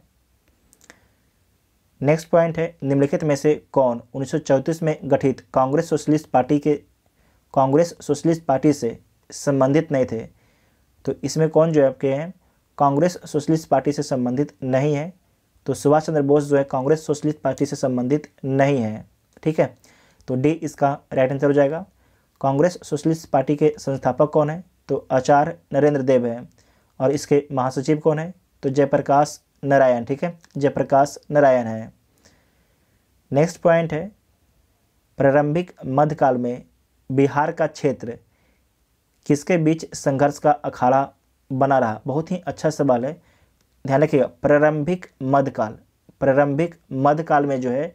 नेक्स्ट पॉइंट है निम्नलिखित में से कौन उन्नीस में गठित कांग्रेस सोशलिस्ट पार्टी के कांग्रेस सोशलिस्ट पार्टी से संबंधित नहीं थे तो इसमें कौन जो आपके हैं कांग्रेस सोशलिस्ट पार्टी से संबंधित नहीं है तो सुभाष चंद्र बोस जो है कांग्रेस सोशलिस्ट पार्टी से संबंधित नहीं है ठीक है तो डी इसका राइट आंसर हो जाएगा कांग्रेस सोशलिस्ट पार्टी के संस्थापक कौन है तो आचार्य नरेंद्र देव है और इसके महासचिव कौन है तो जयप्रकाश नारायण ठीक है जयप्रकाश नारायण है नेक्स्ट पॉइंट है प्रारंभिक मध्यकाल में बिहार का क्षेत्र किसके बीच संघर्ष का अखाड़ा बना रहा बहुत ही अच्छा सवाल है ध्यान रखिएगा प्रारंभिक मध्यकाल प्रारंभिक मध्यकाल में जो है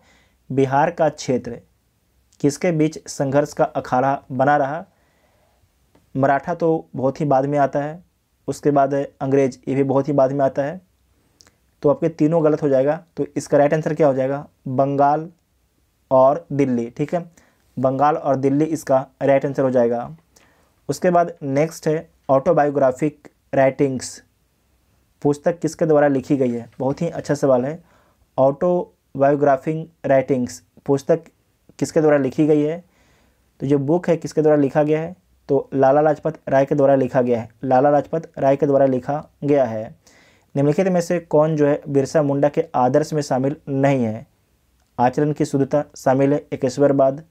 बिहार का क्षेत्र किसके बीच संघर्ष का अखाड़ा बना रहा मराठा तो बहुत ही बाद में आता है उसके बाद अंग्रेज ये भी बहुत ही बाद में आता है तो आपके तीनों गलत हो जाएगा तो इसका राइट आंसर क्या हो जाएगा बंगाल और दिल्ली ठीक है बंगाल और दिल्ली इसका राइट आंसर हो जाएगा उसके बाद नेक्स्ट है ऑटोबायोग्राफिक राइटिंग्स पुस्तक किसके द्वारा लिखी गई है बहुत ही अच्छा सवाल है ऑटोबायोग्राफिंग राइटिंग्स पुस्तक किसके द्वारा लिखी गई है तो जो बुक है किसके द्वारा लिखा गया है तो लाला लाजपत राय के द्वारा लिखा गया है लाला लाजपत राय के द्वारा लिखा गया है निम्नलिखित में से कौन जो है बिरसा मुंडा के आदर्श में शामिल नहीं है आचरण की शुद्धता शामिल है एकेश्वरवाद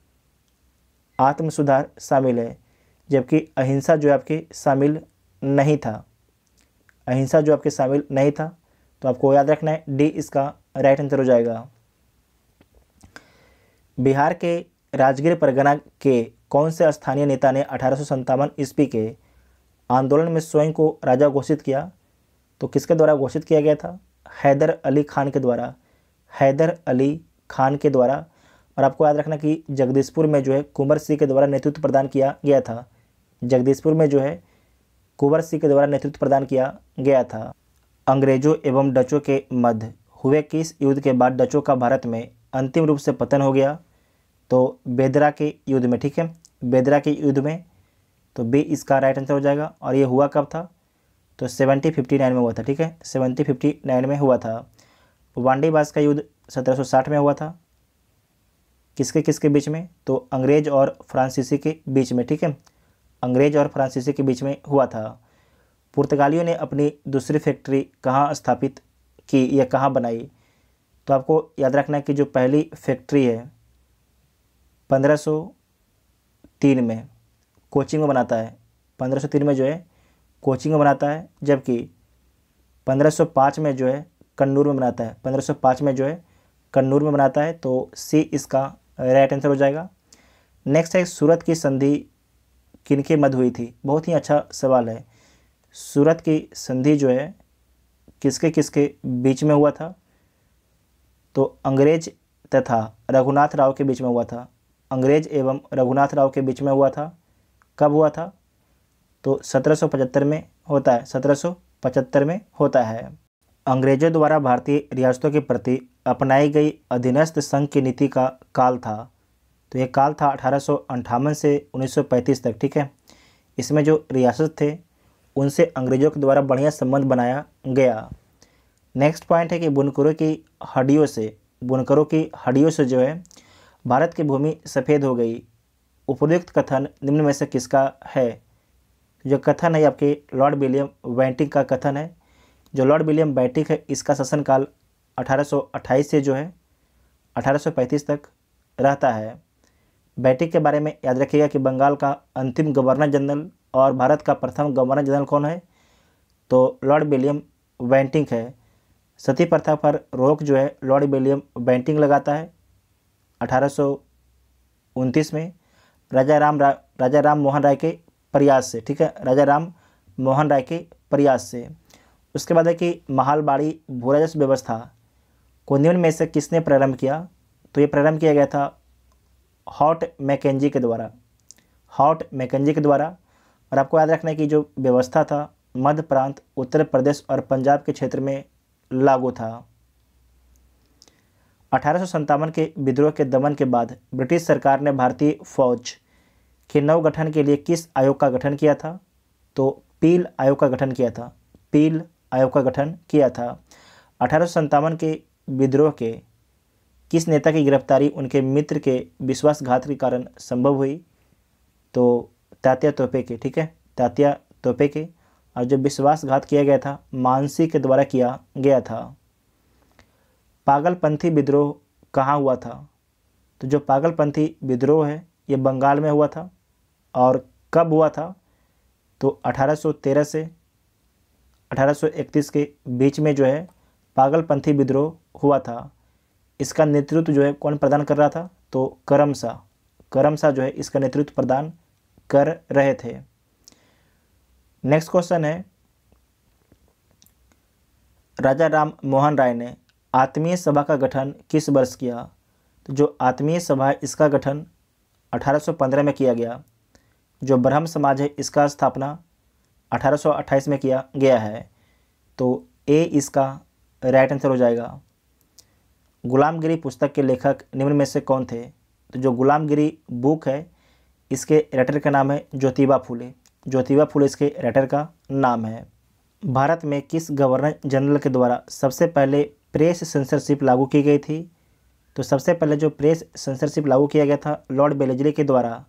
आत्म सुधार शामिल है जबकि अहिंसा जो है आपकी शामिल नहीं था अहिंसा जो आपके शामिल नहीं था तो आपको याद रखना है डी इसका राइट आंसर हो जाएगा बिहार के राजगीर परगना के कौन से स्थानीय नेता ने अठारह ईस्वी के आंदोलन में स्वयं को राजा घोषित किया तो किसके द्वारा घोषित किया गया था हैदर अली खान के द्वारा हैदर अली खान के द्वारा और आपको याद रखना कि जगदीशपुर में जो है कुंवर सिंह के द्वारा नेतृत्व प्रदान किया गया था जगदीशपुर में जो है कुंवर सिंह के द्वारा नेतृत्व प्रदान किया गया था अंग्रेजों एवं डचों के मध्य हुए किस युद्ध के बाद डचों का भारत में अंतिम रूप से पतन हो गया तो बेदरा के युद्ध में ठीक है बेदरा के युद्ध में तो बी इसका राइट आंसर हो जाएगा और ये हुआ कब था तो सेवेंटी फिफ्टी नाइन में हुआ था ठीक है सेवेंटी फिफ्टी नाइन में हुआ था वांडीबास का युद्ध सत्रह सौ साठ में हुआ था किसके किसके बीच में तो अंग्रेज और फ्रांसीसी के बीच में ठीक है अंग्रेज और फ्रांसीसी के बीच में हुआ था पुर्तगालियों ने अपनी दूसरी फैक्ट्री कहाँ स्थापित की या कहाँ बनाई तो आपको याद रखना है कि जो पहली फैक्ट्री है 1503 में कोचिंग में बनाता है 1503 में जो है कोचिंग में बनाता है जबकि 1505 में जो है कन्नूर में बनाता है 1505 में जो है कन्नूर में बनाता है तो सी इसका राइट आंसर हो जाएगा नेक्स्ट है सूरत की संधि किनके मध्य हुई थी बहुत ही अच्छा सवाल है सूरत की संधि जो है किसके किसके बीच में हुआ था तो अंग्रेज तथा रघुनाथ राव के बीच में हुआ था अंग्रेज एवं रघुनाथ राव के बीच में हुआ था कब हुआ था तो 1775 में होता है 1775 में होता है अंग्रेजों द्वारा भारतीय रियासतों के प्रति अपनाई गई अधीनस्थ संघ की नीति का काल था तो ये काल था अठारह से उन्नीस तक ठीक है इसमें जो रियासत थे उनसे अंग्रेज़ों के द्वारा बढ़िया संबंध बनाया गया नेक्स्ट पॉइंट है कि बुनकरों की हड्डियों से बुनकरों की हड्डियों से जो है भारत की भूमि सफ़ेद हो गई उपयुक्त कथन निम्न में से किसका है जो कथन है आपके लॉर्ड विलियम वैंटिक का कथन है जो लॉर्ड विलियम वैंटिक है इसका शासनकाल 1828 से जो है अठारह तक रहता है बैटिक के बारे में याद रखिएगा कि बंगाल का अंतिम गवर्नर जनरल और भारत का प्रथम गवर्नर जनरल कौन है तो लॉर्ड विलियम वेंटिंग है सती प्रथा पर रोक जो है लॉर्ड विलियम वेंटिंग लगाता है अठारह में राजा राम रा, राजा राम मोहन राय के प्रयास से ठीक है राजा राम मोहन राय के प्रयास से उसके बाद है कि महालबाड़ी भूराजस्व व्यवस्था को निम्न में से किसने प्रारंभ किया तो ये प्रारंभ किया गया था हॉट मैकेजी के द्वारा हॉट मैकेजी के द्वारा और आपको याद रखना है कि जो व्यवस्था था मध्य प्रांत उत्तर प्रदेश और पंजाब के क्षेत्र में लागू था अठारह के विद्रोह के दमन के बाद ब्रिटिश सरकार ने भारतीय फौज के नवगठन के लिए किस आयोग का गठन किया था तो पील आयोग का गठन किया था पील आयोग का गठन किया था अठारह के विद्रोह के किस नेता की गिरफ्तारी उनके मित्र के विश्वासघात के कारण संभव हुई तो तात्या तोपे के ठीक है तात्या तोपे के और जो विश्वासघात किया गया था मानसी के द्वारा किया गया था पागलपंथी विद्रोह कहाँ हुआ था तो जो पागलपंथी विद्रोह है ये बंगाल में हुआ था और कब हुआ था तो 1813 से 1831 के बीच में जो है पागलपंथी विद्रोह हुआ था इसका नेतृत्व जो है कौन प्रदान कर रहा था तो करम शाह करम शाह जो है इसका नेतृत्व प्रदान कर रहे थे नेक्स्ट क्वेश्चन है राजा राम मोहन राय ने आत्मीय सभा का गठन किस वर्ष किया तो जो आत्मीय सभा है इसका गठन 1815 में किया गया जो ब्रह्म समाज है इसका स्थापना 1828 में किया गया है तो ए इसका राइट आंसर हो जाएगा गुलामगिरी पुस्तक के लेखक निम्न में से कौन थे तो जो गुलामगिरी बुक है इसके राइटर का नाम है ज्योतिबा फूले ज्योतिबा फूले इसके राइटर का नाम है भारत में किस गवर्नर जनरल के द्वारा सबसे पहले प्रेस सेंसरशिप लागू की गई थी तो सबसे पहले जो प्रेस सेंसरशिप लागू किया गया था लॉर्ड बेलेजली के द्वारा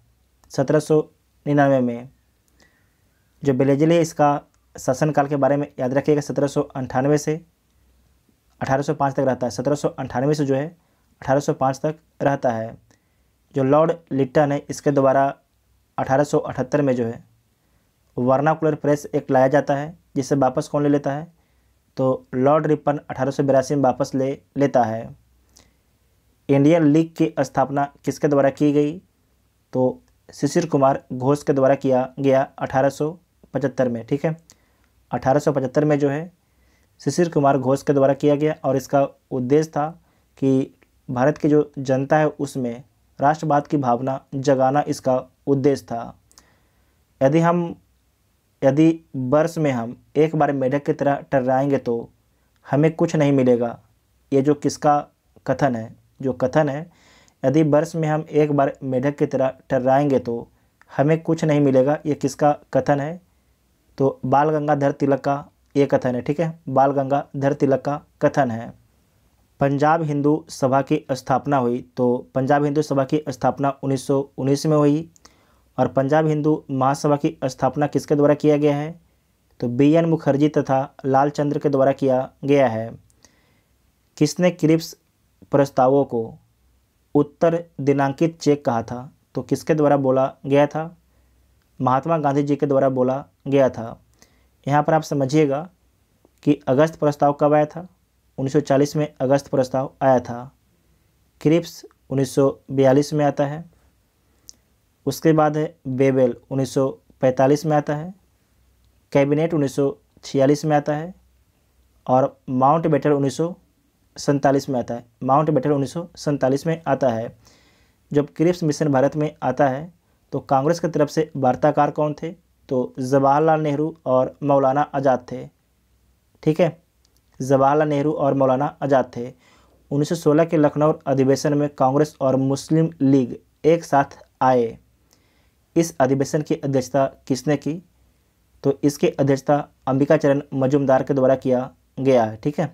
सत्रह में जो बेलेजली इसका शासनकाल के बारे में याद रखिएगा सत्रह से 1805 तक रहता है सत्रह से जो है 1805 तक रहता है जो लॉर्ड लिट्टन है इसके द्वारा 1878 में जो है वर्नाकुलर प्रेस एक्ट लाया जाता है जिसे वापस कौन ले लेता है तो लॉर्ड रिपन अठारह में वापस ले लेता है इंडियन लीग की स्थापना किसके द्वारा की गई तो शिशिर कुमार घोष के द्वारा किया गया 1875 में ठीक है 1875 में जो है शिशिर कुमार घोष के द्वारा किया गया और इसका उद्देश्य था कि भारत की जो जनता है उसमें राष्ट्रवाद की भावना जगाना इसका उद्देश्य था यदि हम यदि वर्ष में हम एक बार मेढक की तरह टर्राएंगे तो हमें कुछ नहीं मिलेगा ये जो किसका कथन है जो कथन है यदि वर्ष में हम एक बार मेढक की तरह टर्राएंगे तो हमें कुछ नहीं मिलेगा ये किसका कथन है तो बाल गंगाधर तिलक का ये कथन है ठीक है बाल गंगाधर तिलक का कथन है पंजाब हिंदू सभा की स्थापना हुई तो पंजाब हिंदू सभा की स्थापना 1919 में हुई और पंजाब हिंदू महासभा की स्थापना किसके द्वारा किया गया है तो बी एन मुखर्जी तथा लाल चंद्र के द्वारा किया गया है किसने क्रिप्स प्रस्तावों को उत्तर दिनांकित चेक कहा था तो किसके द्वारा बोला गया था महात्मा गांधी जी के द्वारा बोला गया था यहाँ पर आप समझिएगा कि अगस्त प्रस्ताव कब आया था 1940 में अगस्त प्रस्ताव आया था क्रिप्स 1942 में आता है उसके बाद है बेबेल 1945 में आता है कैबिनेट 1946 में आता है और माउंट बेटर उन्नीस में आता है माउंट बेटर उन्नीस में आता है जब क्रिप्स मिशन भारत में आता है तो कांग्रेस की तरफ से वार्ताकार कौन थे तो जवाहरलाल नेहरू और मौलाना आज़ाद थे ठीक है जवाहरलाल नेहरू और मौलाना आज़ाद थे 1916 के लखनऊ अधिवेशन में कांग्रेस और मुस्लिम लीग एक साथ आए इस अधिवेशन की अध्यक्षता किसने की तो इसकी अध्यक्षता अंबिकाचरण मजुमदार के द्वारा किया गया है ठीक है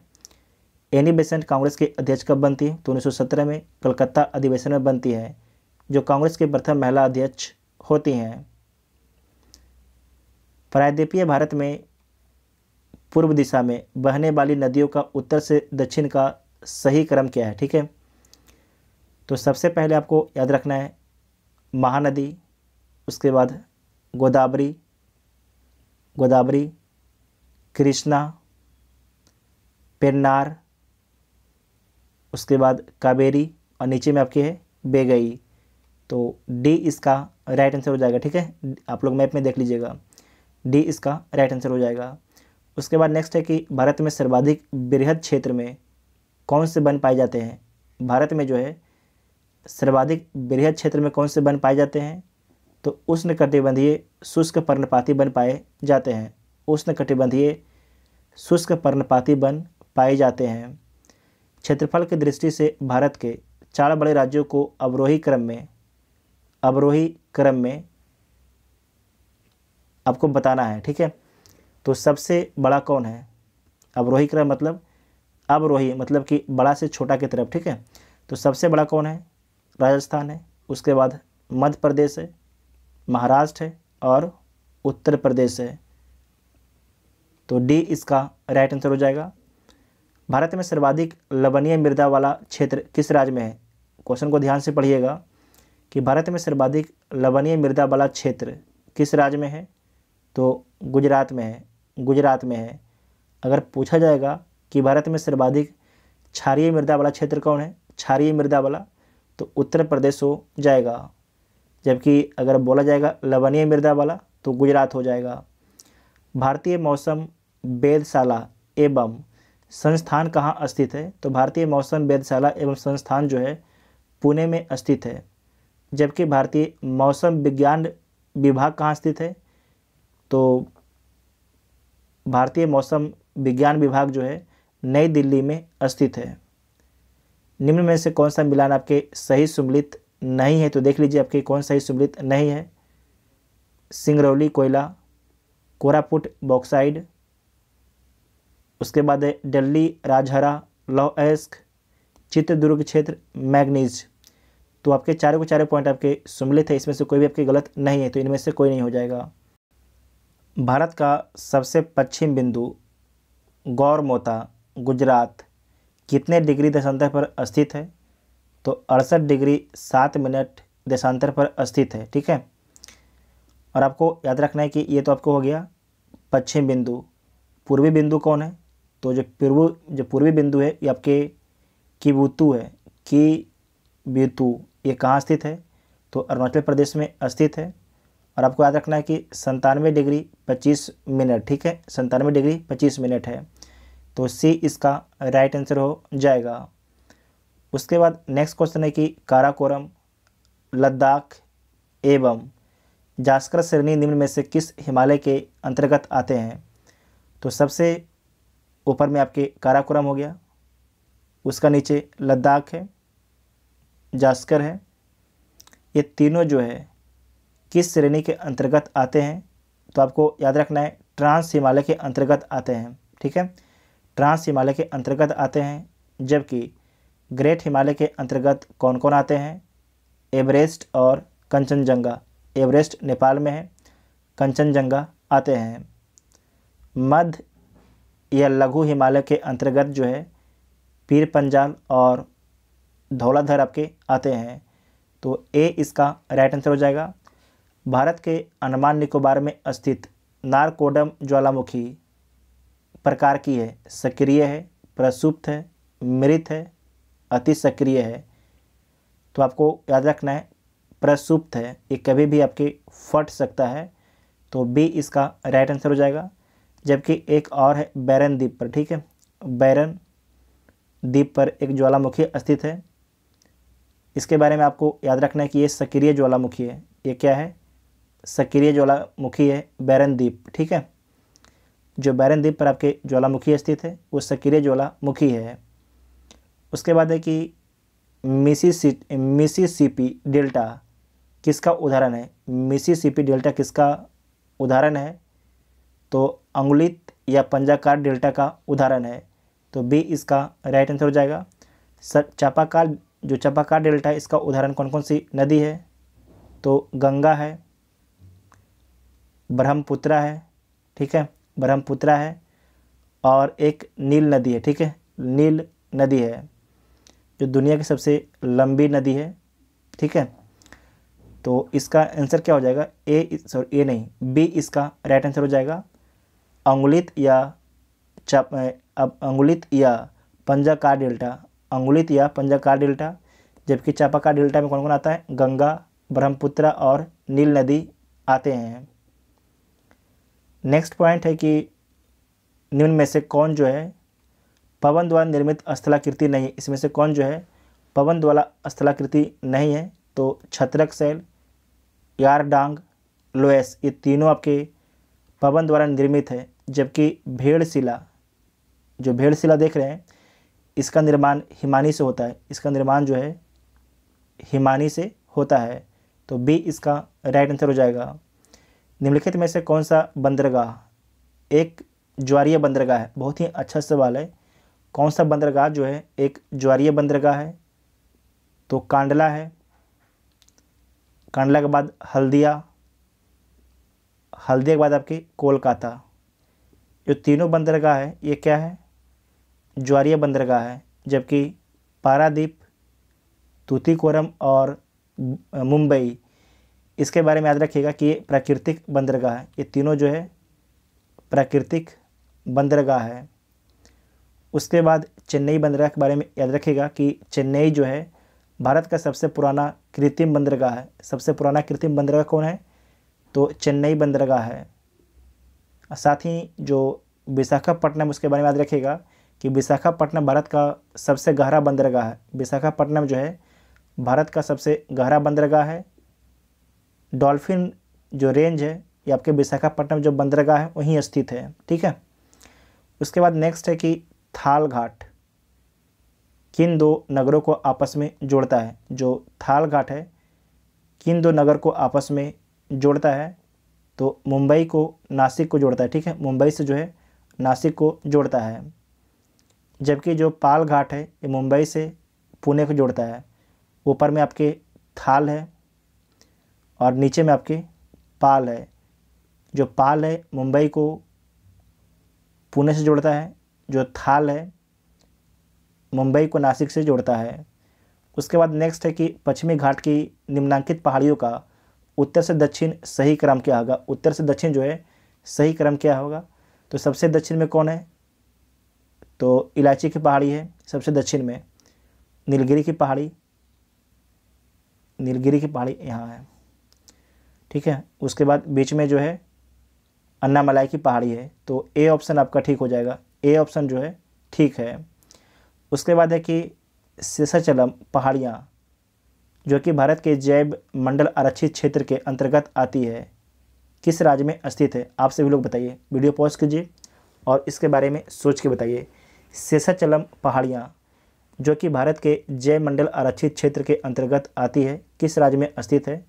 एनी बेसेंट कांग्रेस के अध्यक्ष कब बनती है तो 1917 में कलकत्ता अधिवेशन में बनती है जो कांग्रेस के प्रथम महिला अध्यक्ष होती हैं प्रायद्वीपीय भारत में पूर्व दिशा में बहने वाली नदियों का उत्तर से दक्षिण का सही क्रम क्या है ठीक है तो सबसे पहले आपको याद रखना है महानदी उसके बाद गोदावरी गोदावरी कृष्णा पेन्नार उसके बाद कावेरी और नीचे में आपकी है बेगई तो डी इसका राइट आंसर हो जाएगा ठीक है आप लोग मैप में देख लीजिएगा डी इसका राइट आंसर हो जाएगा उसके बाद नेक्स्ट है कि भारत में सर्वाधिक बृहद क्षेत्र में कौन से वन पाए जाते हैं भारत में जो है सर्वाधिक बृहद क्षेत्र में कौन से वन पाए जाते हैं तो उष्ण कटिबंधीय शुष्क पर्णपाती वन पाए जाते हैं उष्ण कटिबंधीय शुष्क पर्णपाती वन पाए जाते हैं क्षेत्रफल की दृष्टि से भारत के चार बड़े राज्यों को अवरोही क्रम में अवरोही क्रम में आपको बताना है ठीक है तो सबसे बड़ा कौन है अवरोही क्रम मतलब अवरोही मतलब कि बड़ा से छोटा की तरफ ठीक है तो सबसे बड़ा कौन है राजस्थान है उसके बाद मध्य प्रदेश है महाराष्ट्र है और उत्तर प्रदेश है तो डी इसका राइट आंसर हो जाएगा भारत में सर्वाधिक लवणीय मृदा वाला क्षेत्र किस राज्य में है क्वेश्चन को ध्यान से पढ़िएगा कि भारत में सर्वाधिक लवणीय मृदा वाला क्षेत्र किस राज्य में है तो गुजरात में है गुजरात में है अगर पूछा जाएगा कि भारत में सर्वाधिक क्षारीय मृदा वाला क्षेत्र कौन है क्षारीय मृदा वाला तो उत्तर प्रदेश हो जाएगा जबकि अगर बोला जाएगा लवणीय मृदा वाला तो गुजरात हो जाएगा भारतीय मौसम वेदशाला एवं संस्थान कहाँ स्थित है तो भारतीय मौसम वेदशाला एवं संस्थान जो है पुणे में स्थित है जबकि भारतीय मौसम विज्ञान विभाग कहाँ स्थित है तो भारतीय मौसम विज्ञान विभाग जो है नई दिल्ली में स्थित है निम्न में से कौन सा मिलान आपके सही सम्मिलित नहीं है तो देख लीजिए आपके कौन सही सुमिलित नहीं है सिंगरौली कोयला कोरापुट बॉक्साइड उसके बाद है दिल्ली राजहरा लॉ एस्क चित्रदुर्ग क्षेत्र मैग्नीज तो आपके चारों के चारों पॉइंट आपके सम्मिलित है इसमें से कोई भी आपके गलत नहीं है तो इनमें से कोई नहीं हो जाएगा भारत का सबसे पश्चिम बिंदु गौरमोता गुजरात कितने डिग्री देशांतर पर स्थित है तो अड़सठ डिग्री सात मिनट देशांतर पर स्थित है ठीक है और आपको याद रखना है कि ये तो आपको हो गया पश्चिम बिंदु पूर्वी बिंदु कौन है तो जो पूर्व जो पूर्वी बिंदु है ये आपके किबूतू है की बीतु ये कहाँ स्थित है तो अरुणाचल प्रदेश में स्थित है और आपको याद रखना है कि संतानवे डिग्री पच्चीस मिनट ठीक है संतानवे डिग्री पच्चीस मिनट है तो सी इसका राइट आंसर हो जाएगा उसके बाद नेक्स्ट क्वेश्चन है कि काराकोरम लद्दाख एवं जास्कर श्रेणी निम्न में से किस हिमालय के अंतर्गत आते हैं तो सबसे ऊपर में आपके काराकोरम हो गया उसका नीचे लद्दाख है जास्कर है ये तीनों जो है किस श्रेणी के अंतर्गत आते हैं तो आपको याद रखना है ट्रांस हिमालय के अंतर्गत आते हैं ठीक है ट्रांस हिमालय के अंतर्गत आते हैं जबकि ग्रेट हिमालय के अंतर्गत कौन कौन आते हैं एवरेस्ट और कंचनजंगा एवरेस्ट नेपाल में है कंचनजंगा आते हैं मध्य या लघु हिमालय के अंतर्गत जो है पीर पंजाल और धौलाधर आपके आते हैं तो ए इसका राइट आंसर हो जाएगा भारत के अंडमान निकोबार में स्थित नारकोडम ज्वालामुखी प्रकार की है सक्रिय है प्रसुप्त है मृत है अति सक्रिय है तो आपको याद रखना है प्रसुप्त है ये कभी भी आपके फट सकता है तो बी इसका राइट आंसर हो जाएगा जबकि एक और है बैरन द्वीप पर ठीक है बैरन द्वीप पर एक ज्वालामुखी स्थित है इसके बारे में आपको याद रखना है कि ये सक्रिय ज्वालामुखी है ये क्या है सक्रिय ज्वालामुखी है बैरन द्वीप ठीक है जो बैरन द्वीप पर आपके ज्वालामुखी स्थित है वो सक्रिय ज्वालामुखी है उसके बाद है कि सी पी डेल्टा किसका उदाहरण है पी डेल्टा किसका उदाहरण है तो अंगुलित या पंजाकार डेल्टा का उदाहरण है तो बी इसका राइट आंसर हो जाएगा सर चापाकार जो चापाकार डेल्टा है इसका उदाहरण कौन कौन सी नदी है तो गंगा है ब्रह्मपुत्रा है ठीक है ब्रह्मपुत्रा है और एक नील नदी है ठीक है नील नदी है जो दुनिया की सबसे लंबी नदी है ठीक है तो इसका आंसर क्या हो जाएगा ए सॉरी ए नहीं बी इसका राइट आंसर हो जाएगा अंगुलित या चप अब अंगुलित या पंजा का डेल्टा अंगुलित या पंजा का डेल्टा जबकि चापा का डेल्टा में कौन कौन आता है गंगा ब्रह्मपुत्र और नील नदी आते हैं नेक्स्ट पॉइंट है कि निम्न में से कौन जो है पवन द्वारा निर्मित स्थलाकृति नहीं है इसमें से कौन जो है पवन द्वारा स्थलाकृति नहीं है तो छतरक सेल यारडांग लोएस ये तीनों आपके पवन द्वारा निर्मित है जबकि भेड़शिला जो भेड़शिला देख रहे हैं इसका निर्माण हिमानी से होता है इसका निर्माण जो है हिमानी से होता है तो बी इसका राइट आंसर हो जाएगा निम्नलिखित में से कौन सा बंदरगाह एक ज्वारीय बंदरगाह है बहुत ही अच्छा सवाल है कौन सा बंदरगाह जो है एक ज्वारीय बंदरगाह है तो कांडला है कांडला के बाद हल्दिया हल्दिया के बाद आपकी कोलकाता जो तीनों बंदरगाह है ये क्या है ज्वारीय बंदरगाह है जबकि पारादीप तूतीकोरम और मुंबई इसके बारे में याद रखिएगा कि ये प्राकृतिक बंदरगाह है ये तीनों जो है प्राकृतिक बंदरगाह है उसके बाद चेन्नई बंदरगाह के बारे में याद रखिएगा कि चेन्नई जो है भारत का सबसे पुराना कृत्रिम बंदरगाह है सबसे पुराना कृत्रिम बंदरगाह कौन है तो चेन्नई बंदरगाह है साथ ही जो विशाखापट्टनम उसके बारे में याद रखिएगा कि विशाखापट्टनम भारत का सबसे गहरा बंदरगाह है विशाखापट्टनम जो है भारत का सबसे गहरा बंदरगाह है डॉल्फिन जो रेंज है ये आपके विशाखापट्टनम जो बंदरगाह है वहीं स्थित है ठीक है उसके बाद नेक्स्ट है कि थाल घाट किन दो नगरों को आपस में जोड़ता है जो थाल घाट है किन दो नगर को आपस में जोड़ता है तो मुंबई को नासिक को जोड़ता है ठीक है मुंबई से जो है नासिक को जोड़ता है जबकि जो पाल घाट है ये मुंबई से पुणे को जोड़ता है ऊपर में आपके थाल है और नीचे में आपके पाल है जो पाल है मुंबई को पुणे से जोड़ता है जो थाल है मुंबई को नासिक से जोड़ता है उसके बाद नेक्स्ट है कि पश्चिमी घाट की निम्नांकित पहाड़ियों का उत्तर से दक्षिण सही क्रम क्या होगा उत्तर से दक्षिण जो है सही क्रम क्या होगा तो सबसे दक्षिण में कौन है तो इलायची की पहाड़ी है सबसे दक्षिण में नीलगिरी की पहाड़ी नीलगिरी की पहाड़ी यहाँ है ठीक है उसके बाद बीच में जो है अन्नामलाई की पहाड़ी है तो ए ऑप्शन आपका ठीक हो जाएगा ए ऑप्शन जो है ठीक है उसके बाद है कि सेसाचलम पहाड़ियाँ जो कि भारत के जैव मंडल आरक्षित क्षेत्र के अंतर्गत आती है किस राज्य में स्थित है आप सभी लोग बताइए वीडियो पॉज कीजिए और इसके बारे में सोच के बताइए सेसाचलम पहाड़ियाँ जो कि भारत के जैव मंडल आरक्षित क्षेत्र के अंतर्गत आती है किस राज्य में स्थित है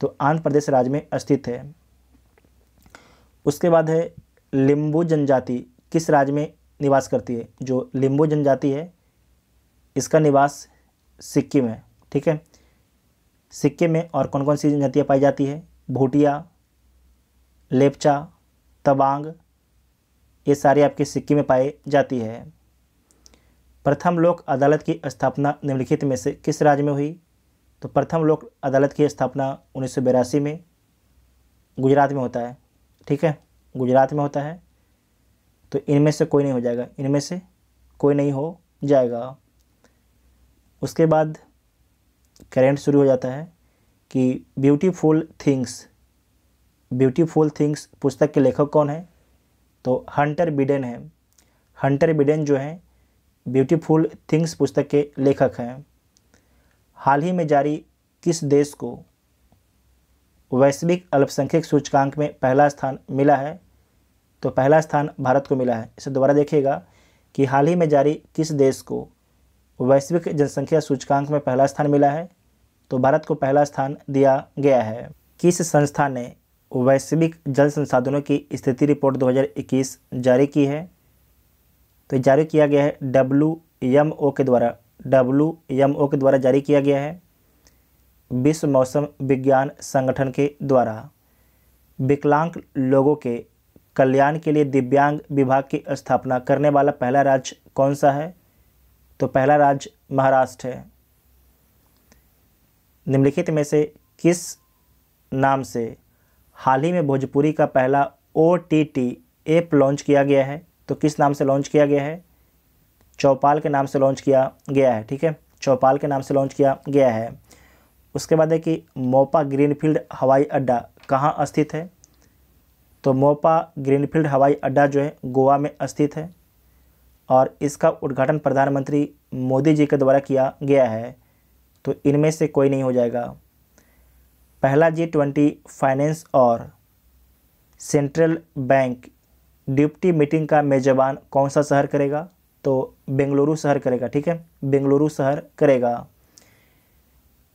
तो आंध्र प्रदेश राज्य में स्थित है उसके बाद है लिंबू जनजाति किस राज्य में निवास करती है जो लिंबू जनजाति है इसका निवास सिक्किम है ठीक है सिक्किम में और कौन कौन सी जनजातियाँ पाई जाती है भूटिया लेपचा तबांग ये सारी आपके सिक्किम में पाई जाती है प्रथम लोक अदालत की स्थापना निम्नलिखित में से किस राज्य में हुई तो प्रथम लोक अदालत की स्थापना उन्नीस में गुजरात में होता है ठीक है गुजरात में होता है तो इनमें से कोई नहीं हो जाएगा इनमें से कोई नहीं हो जाएगा उसके बाद करेंट शुरू हो जाता है कि ब्यूटीफुल थिंग्स ब्यूटीफुल थिंग्स पुस्तक के लेखक कौन है तो हंटर बिडेन है हंटर बिडेन जो है ब्यूटीफुल थिंग्स पुस्तक के लेखक हैं हाल ही में जारी किस देश को वैश्विक अल्पसंख्यक सूचकांक में पहला स्थान मिला है तो पहला स्थान भारत को मिला है इसे दोबारा देखिएगा कि हाल ही में जारी किस देश को वैश्विक जनसंख्या सूचकांक में पहला स्थान मिला है तो भारत को पहला स्थान दिया गया है किस संस्था ने वैश्विक जल संसाधनों की स्थिति रिपोर्ट 2021 जारी की है तो जारी किया गया है डब्ल्यू एम ओ के द्वारा डब्ल्यू एम ओ के द्वारा जारी किया गया है विश्व मौसम विज्ञान संगठन के द्वारा विकलांग लोगों के कल्याण के लिए दिव्यांग विभाग की स्थापना करने वाला पहला राज्य कौन सा है तो पहला राज्य महाराष्ट्र है निम्नलिखित में से किस नाम से हाल ही में भोजपुरी का पहला O T T app launch किया गया है तो किस नाम से लॉन्च किया गया है चौपाल के नाम से लॉन्च किया गया है ठीक है चौपाल के नाम से लॉन्च किया गया है उसके बाद है कि मोपा ग्रीनफील्ड हवाई अड्डा कहाँ स्थित है तो मोपा ग्रीनफील्ड हवाई अड्डा जो है गोवा में स्थित है और इसका उद्घाटन प्रधानमंत्री मोदी जी के द्वारा किया गया है तो इनमें से कोई नहीं हो जाएगा पहला जी ट्वेंटी फाइनेंस और सेंट्रल बैंक डिप्टी मीटिंग का मेजबान कौन सा शहर करेगा तो बेंगलुरु शहर करेगा ठीक है बेंगलुरु शहर करेगा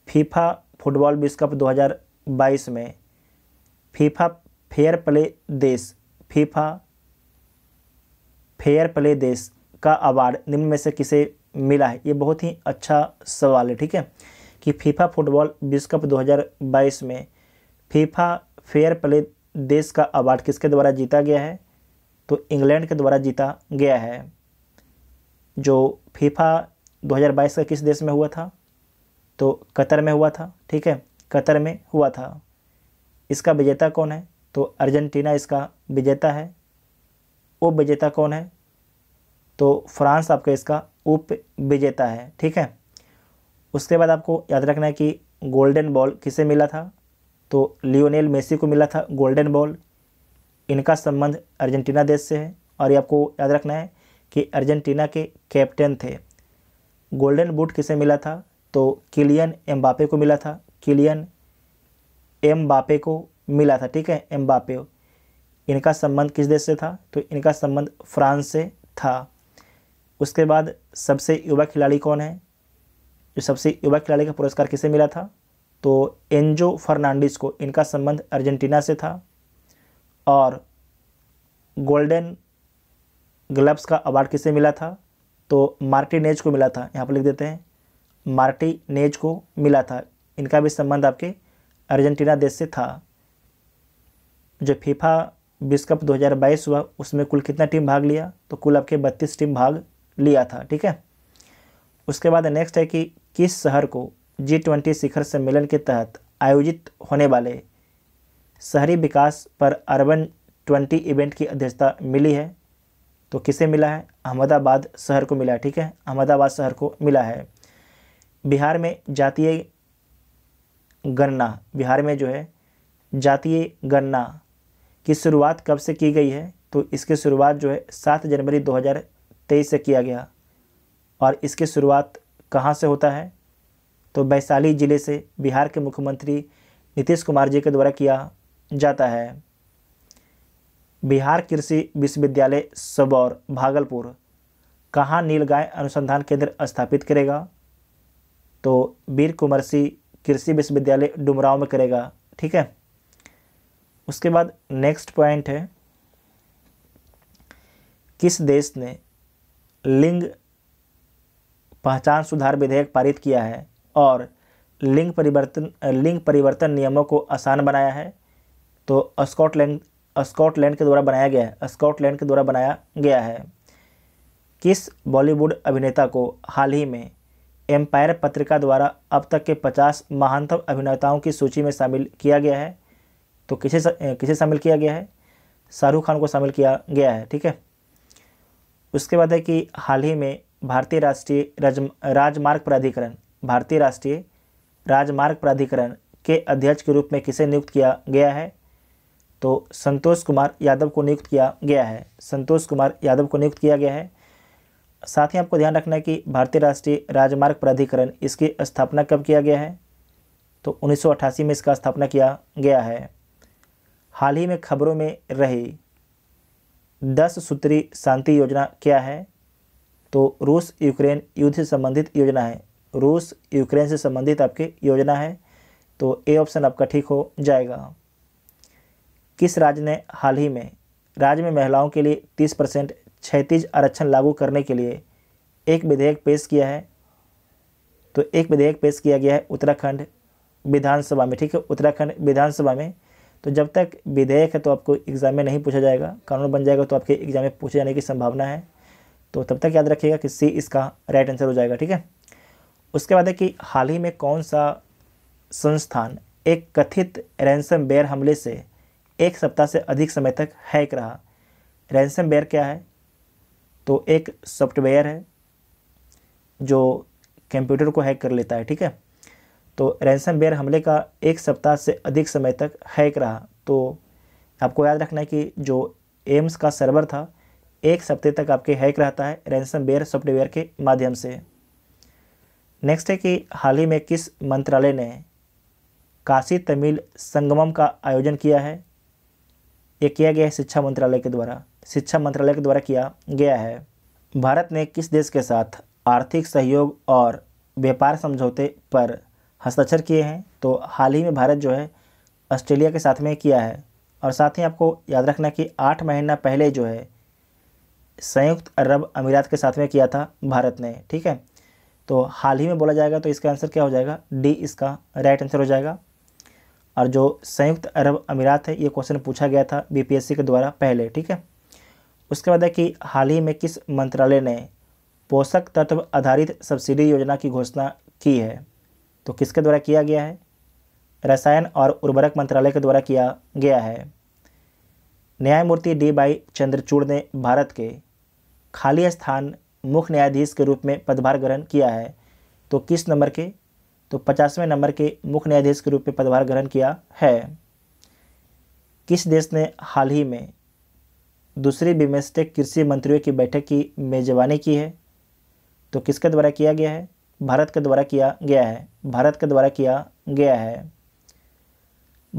फीफा फुटबॉल विश्व कप 2022 में फीफा फेयर प्ले देश फीफा फेयर प्ले देश का अवार्ड निम्न में से किसे मिला है ये बहुत ही अच्छा सवाल है ठीक है कि फीफा फुटबॉल विश्व कप 2022 में फीफा फेयर प्ले देश का अवार्ड किसके द्वारा जीता गया है तो इंग्लैंड के द्वारा जीता गया है जो फीफा 2022 का किस देश में हुआ था तो कतर में हुआ था ठीक है कतर में हुआ था इसका विजेता कौन है तो अर्जेंटीना इसका विजेता है उप विजेता कौन है तो फ्रांस आपका इसका उप विजेता है ठीक है उसके बाद आपको याद रखना है कि गोल्डन बॉल किसे मिला था तो लियोनेल मेसी को मिला था गोल्डन बॉल इनका संबंध अर्जेंटीना देश से है और ये आपको याद रखना है कि अर्जेंटीना के कैप्टन थे गोल्डन बूट किसे मिला था तो किलियन एम्बापे को मिला था किलियन एम्बापे को मिला था ठीक है एम्बापे इनका संबंध किस देश से था तो इनका संबंध फ्रांस से था उसके बाद सबसे युवा खिलाड़ी कौन है जो सबसे युवा खिलाड़ी का पुरस्कार किसे मिला था तो एंजो फर्नांडिस को इनका संबंध अर्जेंटीना से था और गोल्डन ग्लव्स का अवार्ड किसे मिला था तो मार्टिनेज को मिला था यहाँ पर लिख देते हैं मार्टिनेज को मिला था इनका भी संबंध आपके अर्जेंटीना देश से था जो फीफा विश्व कप 2022 हुआ उसमें कुल कितना टीम भाग लिया तो कुल आपके बत्तीस टीम भाग लिया था ठीक है उसके बाद नेक्स्ट है कि किस शहर को जी ट्वेंटी शिखर सम्मेलन के तहत आयोजित होने वाले शहरी विकास पर अर्बन ट्वेंटी इवेंट की अध्यक्षता मिली है तो किसे मिला है अहमदाबाद शहर को मिला है ठीक है अहमदाबाद शहर को मिला है बिहार में जातीय गणना बिहार में जो है जातीय गणना की शुरुआत कब से की गई है तो इसकी शुरुआत जो है सात जनवरी 2023 से किया गया और इसकी शुरुआत कहाँ से होता है तो वैशाली ज़िले से बिहार के मुख्यमंत्री नीतीश कुमार जी के द्वारा किया जाता है बिहार कृषि विश्वविद्यालय सबौर भागलपुर कहाँ नीलगाय अनुसंधान केंद्र स्थापित करेगा तो वीर कुंवर सिंह कृषि विश्वविद्यालय डुमराव में करेगा ठीक है उसके बाद नेक्स्ट पॉइंट है किस देश ने लिंग पहचान सुधार विधेयक पारित किया है और लिंग परिवर्तन लिंग परिवर्तन नियमों को आसान बनाया है तो स्कॉटलैंड स्कॉटलैंड के द्वारा बनाया गया है स्कॉटलैंड के द्वारा बनाया गया है किस बॉलीवुड अभिनेता को हाल ही में एम्पायर पत्रिका द्वारा अब तक के 50 महानतम अभिनेताओं की सूची में शामिल किया गया है तो किसे किसे शामिल किया गया है शाहरुख खान को शामिल किया गया है ठीक है उसके बाद है कि हाल ही में भारतीय राष्ट्रीय राज राजमार्ग प्राधिकरण भारतीय राष्ट्रीय राजमार्ग प्राधिकरण के अध्यक्ष के रूप में किसे नियुक्त किया गया है तो संतोष कुमार यादव को नियुक्त किया गया है संतोष कुमार यादव को नियुक्त किया गया है साथ ही आपको ध्यान रखना है कि भारतीय राष्ट्रीय राजमार्ग प्राधिकरण इसकी स्थापना कब किया गया है तो 1988 में इसका स्थापना किया गया है हाल ही में खबरों में रही दस सूत्री शांति योजना क्या है तो रूस यूक्रेन युद्ध से संबंधित योजना है रूस यूक्रेन से संबंधित आपकी योजना है तो ए ऑप्शन आपका ठीक हो जाएगा किस राज्य ने हाल ही में राज्य में महिलाओं के लिए तीस परसेंट क्षैतिज आरक्षण लागू करने के लिए एक विधेयक पेश किया है तो एक विधेयक पेश किया गया है उत्तराखंड विधानसभा में ठीक है उत्तराखंड विधानसभा में तो जब तक विधेयक है तो आपको एग्ज़ाम में नहीं पूछा जाएगा कानून बन जाएगा तो आपके एग्ज़ाम में पूछे जाने की संभावना है तो तब तक याद रखिएगा कि सी इसका राइट आंसर हो जाएगा ठीक है उसके बाद है कि हाल ही में कौन सा संस्थान एक कथित रैंसम बेयर हमले से एक सप्ताह से अधिक समय तक हैक रहा बेयर क्या है तो एक सॉफ्टवेयर है जो कंप्यूटर को हैक कर लेता है ठीक है तो बेयर हमले का एक सप्ताह से अधिक समय तक हैक रहा तो आपको याद रखना है कि जो एम्स का सर्वर था एक सप्ते तक आपके हैक रहता है बेयर सॉफ्टवेयर के माध्यम से नेक्स्ट है कि हाल ही में किस मंत्रालय ने काशी तमिल संगमम का आयोजन किया है ये किया गया है शिक्षा मंत्रालय के द्वारा शिक्षा मंत्रालय के द्वारा किया गया है भारत ने किस देश के साथ आर्थिक सहयोग और व्यापार समझौते पर हस्ताक्षर किए हैं तो हाल ही में भारत जो है ऑस्ट्रेलिया के साथ में किया है और साथ ही आपको याद रखना कि आठ महीना पहले जो है संयुक्त अरब अमीरात के साथ में किया था भारत ने ठीक है तो हाल ही में बोला जाएगा तो इसका आंसर क्या हो जाएगा डी इसका राइट आंसर हो जाएगा और जो संयुक्त अरब अमीरात है ये क्वेश्चन पूछा गया था बीपीएससी के द्वारा पहले ठीक है उसके बाद है कि हाल ही में किस मंत्रालय ने पोषक तत्व आधारित सब्सिडी योजना की घोषणा की है तो किसके द्वारा किया गया है रसायन और उर्वरक मंत्रालय के द्वारा किया गया है न्यायमूर्ति डी वाई चंद्रचूड़ ने भारत के खाली स्थान मुख्य न्यायाधीश के रूप में पदभार ग्रहण किया है तो किस नंबर के तो पचासवें नंबर के मुख्य न्यायाधीश के रूप में पदभार ग्रहण किया है किस देश ने हाल ही में दूसरी बिमेस्टेक कृषि मंत्रियों की बैठक की मेजबानी की है तो किसके द्वारा किया गया है भारत के द्वारा किया गया है भारत के द्वारा किया गया है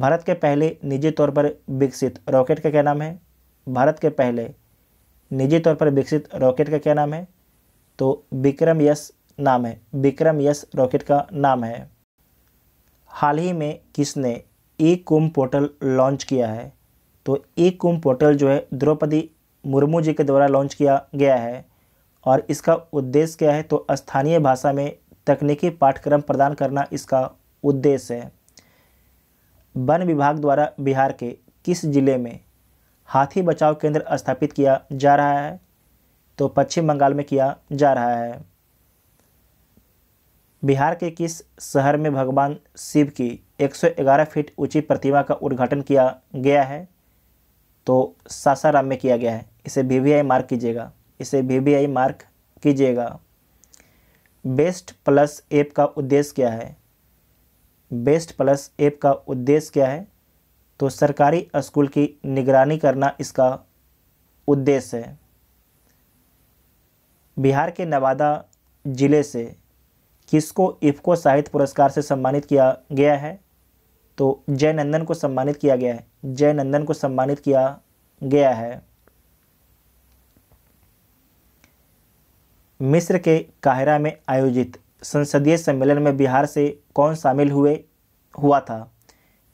भारत के पहले निजी तौर पर विकसित रॉकेट का क्या नाम है भारत के पहले निजी तौर पर विकसित रॉकेट का क्या नाम है तो विक्रम यश नाम है विक्रम यस रॉकेट का नाम है हाल ही में किसने ई कुम पोर्टल लॉन्च किया है तो ई कुम पोर्टल जो है द्रौपदी मुर्मू जी के द्वारा लॉन्च किया गया है और इसका उद्देश्य क्या है तो स्थानीय भाषा में तकनीकी पाठ्यक्रम प्रदान करना इसका उद्देश्य है वन विभाग द्वारा बिहार के किस जिले में हाथी बचाव केंद्र स्थापित किया जा रहा है तो पश्चिम बंगाल में किया जा रहा है बिहार के किस शहर में भगवान शिव की 111 फीट ऊंची प्रतिमा का उद्घाटन किया गया है तो सासाराम में किया गया है इसे वी मार्क कीजिएगा इसे वी मार्क कीजिएगा बेस्ट प्लस ऐप का उद्देश्य क्या है बेस्ट प्लस ऐप का उद्देश्य क्या है तो सरकारी स्कूल की निगरानी करना इसका उद्देश्य है बिहार के नवादा ज़िले से किसको इफ्को साहित्य पुरस्कार से सम्मानित किया गया है तो जयनंदन को सम्मानित किया गया है जयनंदन को सम्मानित किया गया है मिस्र के काहिरा में आयोजित संसदीय सम्मेलन में बिहार से कौन शामिल हुए हुआ था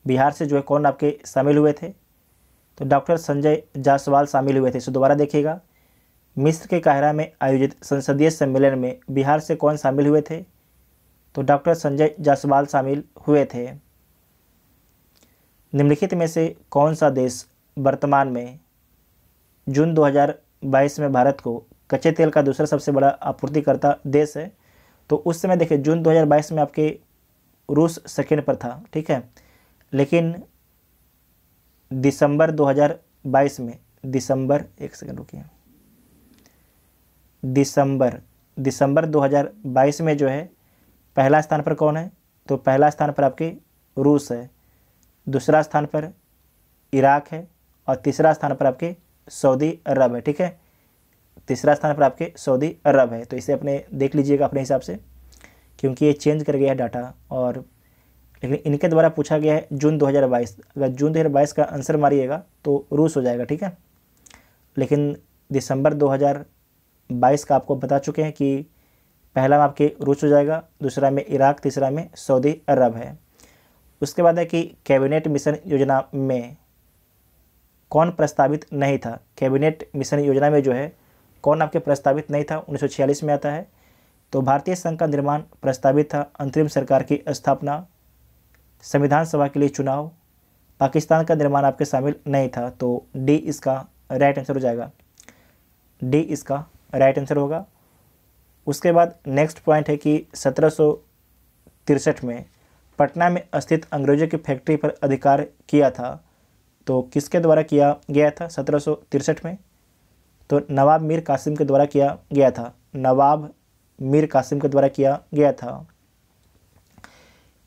बिहार से जो है कौन आपके शामिल हुए थे तो डॉक्टर संजय जायसवाल शामिल हुए थे सो दोबारा देखिएगा मिस्र के काहिरा में आयोजित संसदीय सम्मेलन में बिहार से कौन शामिल हुए थे तो डॉक्टर संजय जायसवाल शामिल हुए थे निम्नलिखित में से कौन सा देश वर्तमान में जून 2022 में भारत को कच्चे तेल का दूसरा सबसे बड़ा आपूर्तिकर्ता देश है तो उस समय देखिए जून 2022 में आपके रूस सेकेंड पर था ठीक है लेकिन दिसंबर 2022 में दिसंबर एक सेकेंड रुकिए दिसंबर दिसंबर 2022 में जो है पहला स्थान पर कौन है तो पहला स्थान पर आपके रूस है दूसरा स्थान पर इराक है और तीसरा स्थान पर आपके सऊदी अरब है ठीक है तीसरा स्थान पर आपके सऊदी अरब है तो इसे अपने देख लीजिएगा अपने हिसाब से क्योंकि ये चेंज कर गया है डाटा और लेकिन इनके द्वारा पूछा गया है जून 2022 अगर जून 2022 का आंसर मारिएगा तो रूस हो जाएगा ठीक है लेकिन दिसंबर 2022 का आपको बता चुके हैं कि पहला में आपके रूस हो जाएगा दूसरा में इराक तीसरा में सऊदी अरब है उसके बाद है कि कैबिनेट मिशन योजना में कौन प्रस्तावित नहीं था कैबिनेट मिशन योजना में जो है कौन आपके प्रस्तावित नहीं था उन्नीस में आता है तो भारतीय संघ का निर्माण प्रस्तावित था अंतरिम सरकार की स्थापना संविधान सभा के लिए चुनाव पाकिस्तान का निर्माण आपके शामिल नहीं था तो डी इसका राइट आंसर हो जाएगा डी इसका राइट आंसर होगा उसके बाद नेक्स्ट पॉइंट है कि सत्रह में पटना में स्थित अंग्रेजों की फैक्ट्री पर अधिकार किया था तो किसके द्वारा किया गया था सत्रह में तो नवाब मीर कासिम के द्वारा किया गया था नवाब मीर कासिम के द्वारा किया गया था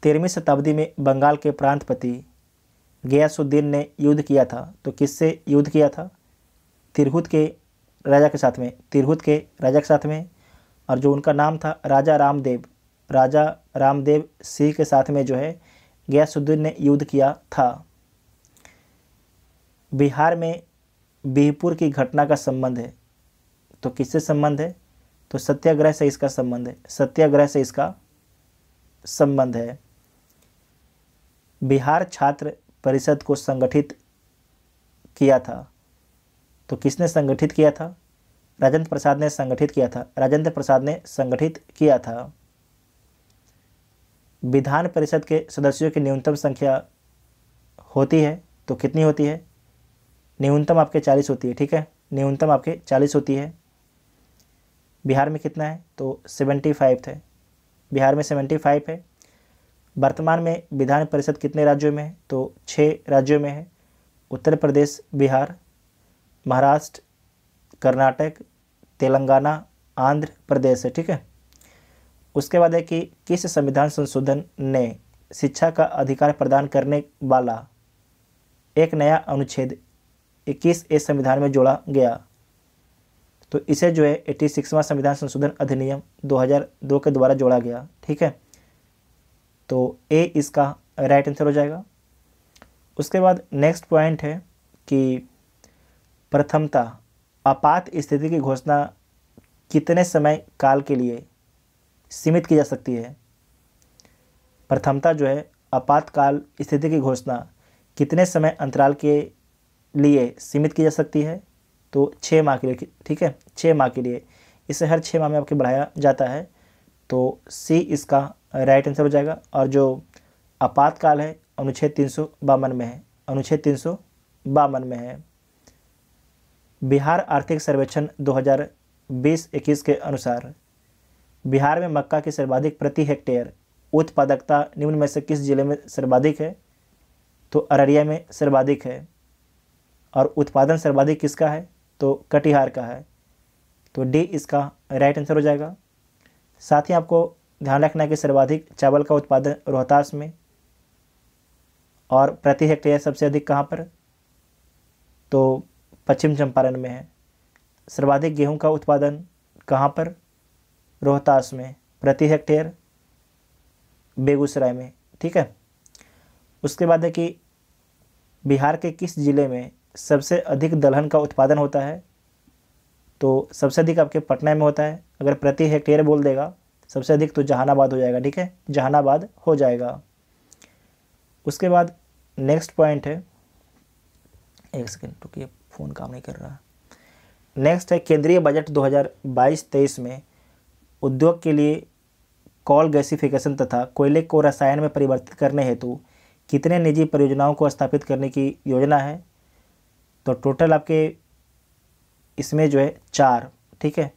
तेरहवीं शताब्दी में बंगाल के प्रांतपति गयासुद्दीन ने युद्ध किया था तो किससे युद्ध किया था तिरहुत के राजा के साथ में तिरहुत के राजा के साथ में और जो उनका नाम था राजा रामदेव राजा रामदेव सिंह के साथ में जो है गयासुद्दीन ने युद्ध किया था बिहार में बिहपुर की घटना का संबंध है तो किससे संबंध है तो सत्याग्रह से इसका संबंध है सत्याग्रह से इसका संबंध है बिहार छात्र परिषद को संगठित किया था तो किसने संगठित किया था राजेंद्र प्रसाद ने संगठित किया था राजेंद्र प्रसाद ने संगठित किया था विधान परिषद के सदस्यों की न्यूनतम संख्या होती है तो कितनी होती है न्यूनतम आपके चालीस होती है ठीक है न्यूनतम आपके चालीस होती है बिहार में कितना है तो सेवेंटी फाइव है बिहार में सेवेंटी फाइव है वर्तमान में विधान परिषद कितने राज्यों में है तो छः राज्यों में है उत्तर प्रदेश बिहार महाराष्ट्र कर्नाटक तेलंगाना आंध्र प्रदेश है ठीक है उसके बाद है कि किस संविधान संशोधन ने शिक्षा का अधिकार प्रदान करने वाला एक नया अनुच्छेद 21 ए संविधान में जोड़ा गया तो इसे जो है एट्टी सिक्सवा संविधान संशोधन अधिनियम 2002 के द्वारा जोड़ा गया ठीक है तो ए इसका राइट आंसर हो जाएगा उसके बाद नेक्स्ट पॉइंट है कि प्रथमता आपात स्थिति की घोषणा कितने समय काल के लिए सीमित की जा सकती है प्रथमता जो है आपातकाल स्थिति की घोषणा कितने समय अंतराल के लिए सीमित की जा सकती है तो छः माह के लिए ठीक है छः माह के लिए इसे हर छः माह में आपके बढ़ाया जाता है तो सी इसका राइट आंसर हो जाएगा और जो आपातकाल है अनुच्छेद तीन में है अनुच्छेद तीन में है बिहार आर्थिक सर्वेक्षण 2020-21 के अनुसार बिहार में मक्का की सर्वाधिक प्रति हेक्टेयर उत्पादकता निम्न में से किस जिले में सर्वाधिक है तो अररिया में सर्वाधिक है और उत्पादन सर्वाधिक किसका है तो कटिहार का है तो डी इसका राइट आंसर हो जाएगा साथ ही आपको ध्यान रखना है कि सर्वाधिक चावल का उत्पादन रोहतास में और प्रति हेक्टेयर सबसे अधिक कहाँ पर तो पश्चिम चंपारण में है सर्वाधिक गेहूं का उत्पादन कहाँ पर रोहतास में प्रति हेक्टेयर बेगूसराय में ठीक है उसके बाद है कि बिहार के किस ज़िले में सबसे अधिक दलहन का उत्पादन होता है तो सबसे अधिक आपके पटना में होता है अगर प्रति हेक्टेयर बोल देगा सबसे अधिक तो जहानाबाद हो जाएगा ठीक है जहानाबाद हो जाएगा उसके बाद नेक्स्ट पॉइंट है एक सेकेंड रुकिए फ़ोन काम नहीं कर रहा नेक्स्ट है केंद्रीय बजट 2022-23 में उद्योग के लिए कॉल गैसिफिकेशन तथा कोयले को रसायन में परिवर्तित करने हेतु कितने निजी परियोजनाओं को स्थापित करने की योजना है तो टोटल आपके इसमें जो है चार ठीक है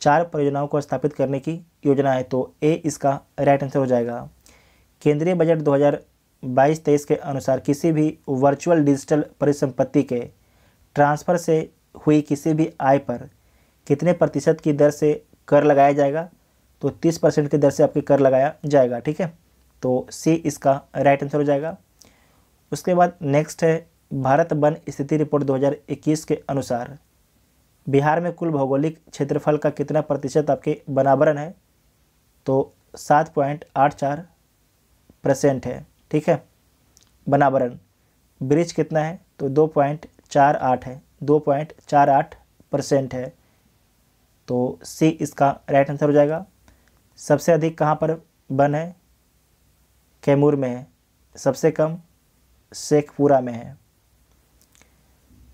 चार परियोजनाओं को स्थापित करने की योजना है तो ए इसका राइट आंसर हो जाएगा केंद्रीय बजट 2022-23 के अनुसार किसी भी वर्चुअल डिजिटल परिसंपत्ति के ट्रांसफ़र से हुई किसी भी आय पर कितने प्रतिशत की दर से कर लगाया जाएगा तो 30 परसेंट की दर से आपके कर लगाया जाएगा ठीक है तो सी इसका राइट आंसर हो जाएगा उसके बाद नेक्स्ट है भारत वन स्थिति रिपोर्ट 2021 के अनुसार बिहार में कुल भौगोलिक क्षेत्रफल का कितना प्रतिशत आपके बनावरण है तो सात पॉइंट आठ चार परसेंट है ठीक है बनावरण ब्रिज कितना है तो दो पॉइंट चार आठ है दो पॉइंट चार आठ परसेंट है तो सी इसका राइट आंसर हो जाएगा सबसे अधिक कहाँ पर बन है कैमूर में है सबसे कम शेखपुरा में है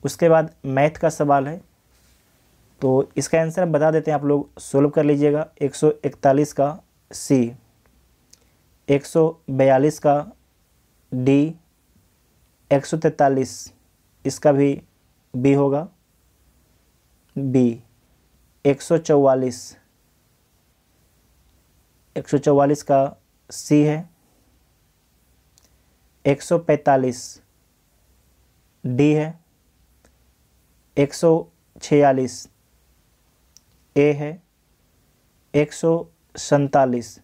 उसके बाद मैथ का सवाल है तो इसका आंसर हम बता देते हैं आप लोग सोल्व कर लीजिएगा 141 का सी 142 का डी 143 इसका भी बी होगा बी एक सौ चौवालीस एक सौ चौवालीस का सी है एक सौ पैंतालीस डी है एक सौ छियालीस ए है एक सौ सैंतालीस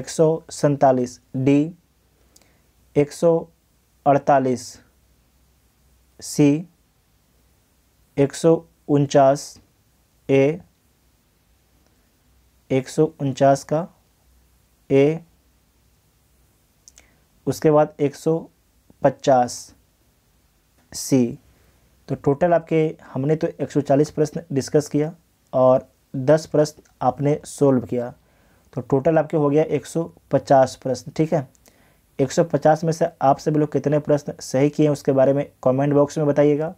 एक सौ सैंतालीस डी एक सौ अड़तालीस सी एक सौ उनचास ए एक सौ उनचास का ए उसके बाद एक सौ पचास सी तो टोटल आपके हमने तो एक सौ चालीस प्रश्न डिस्कस किया और दस प्रश्न आपने सोल्व किया तो टोटल आपके हो गया एक सौ पचास प्रश्न ठीक है 150 में से आप सभी लोग कितने प्रश्न सही किए हैं उसके बारे में कमेंट बॉक्स में बताइएगा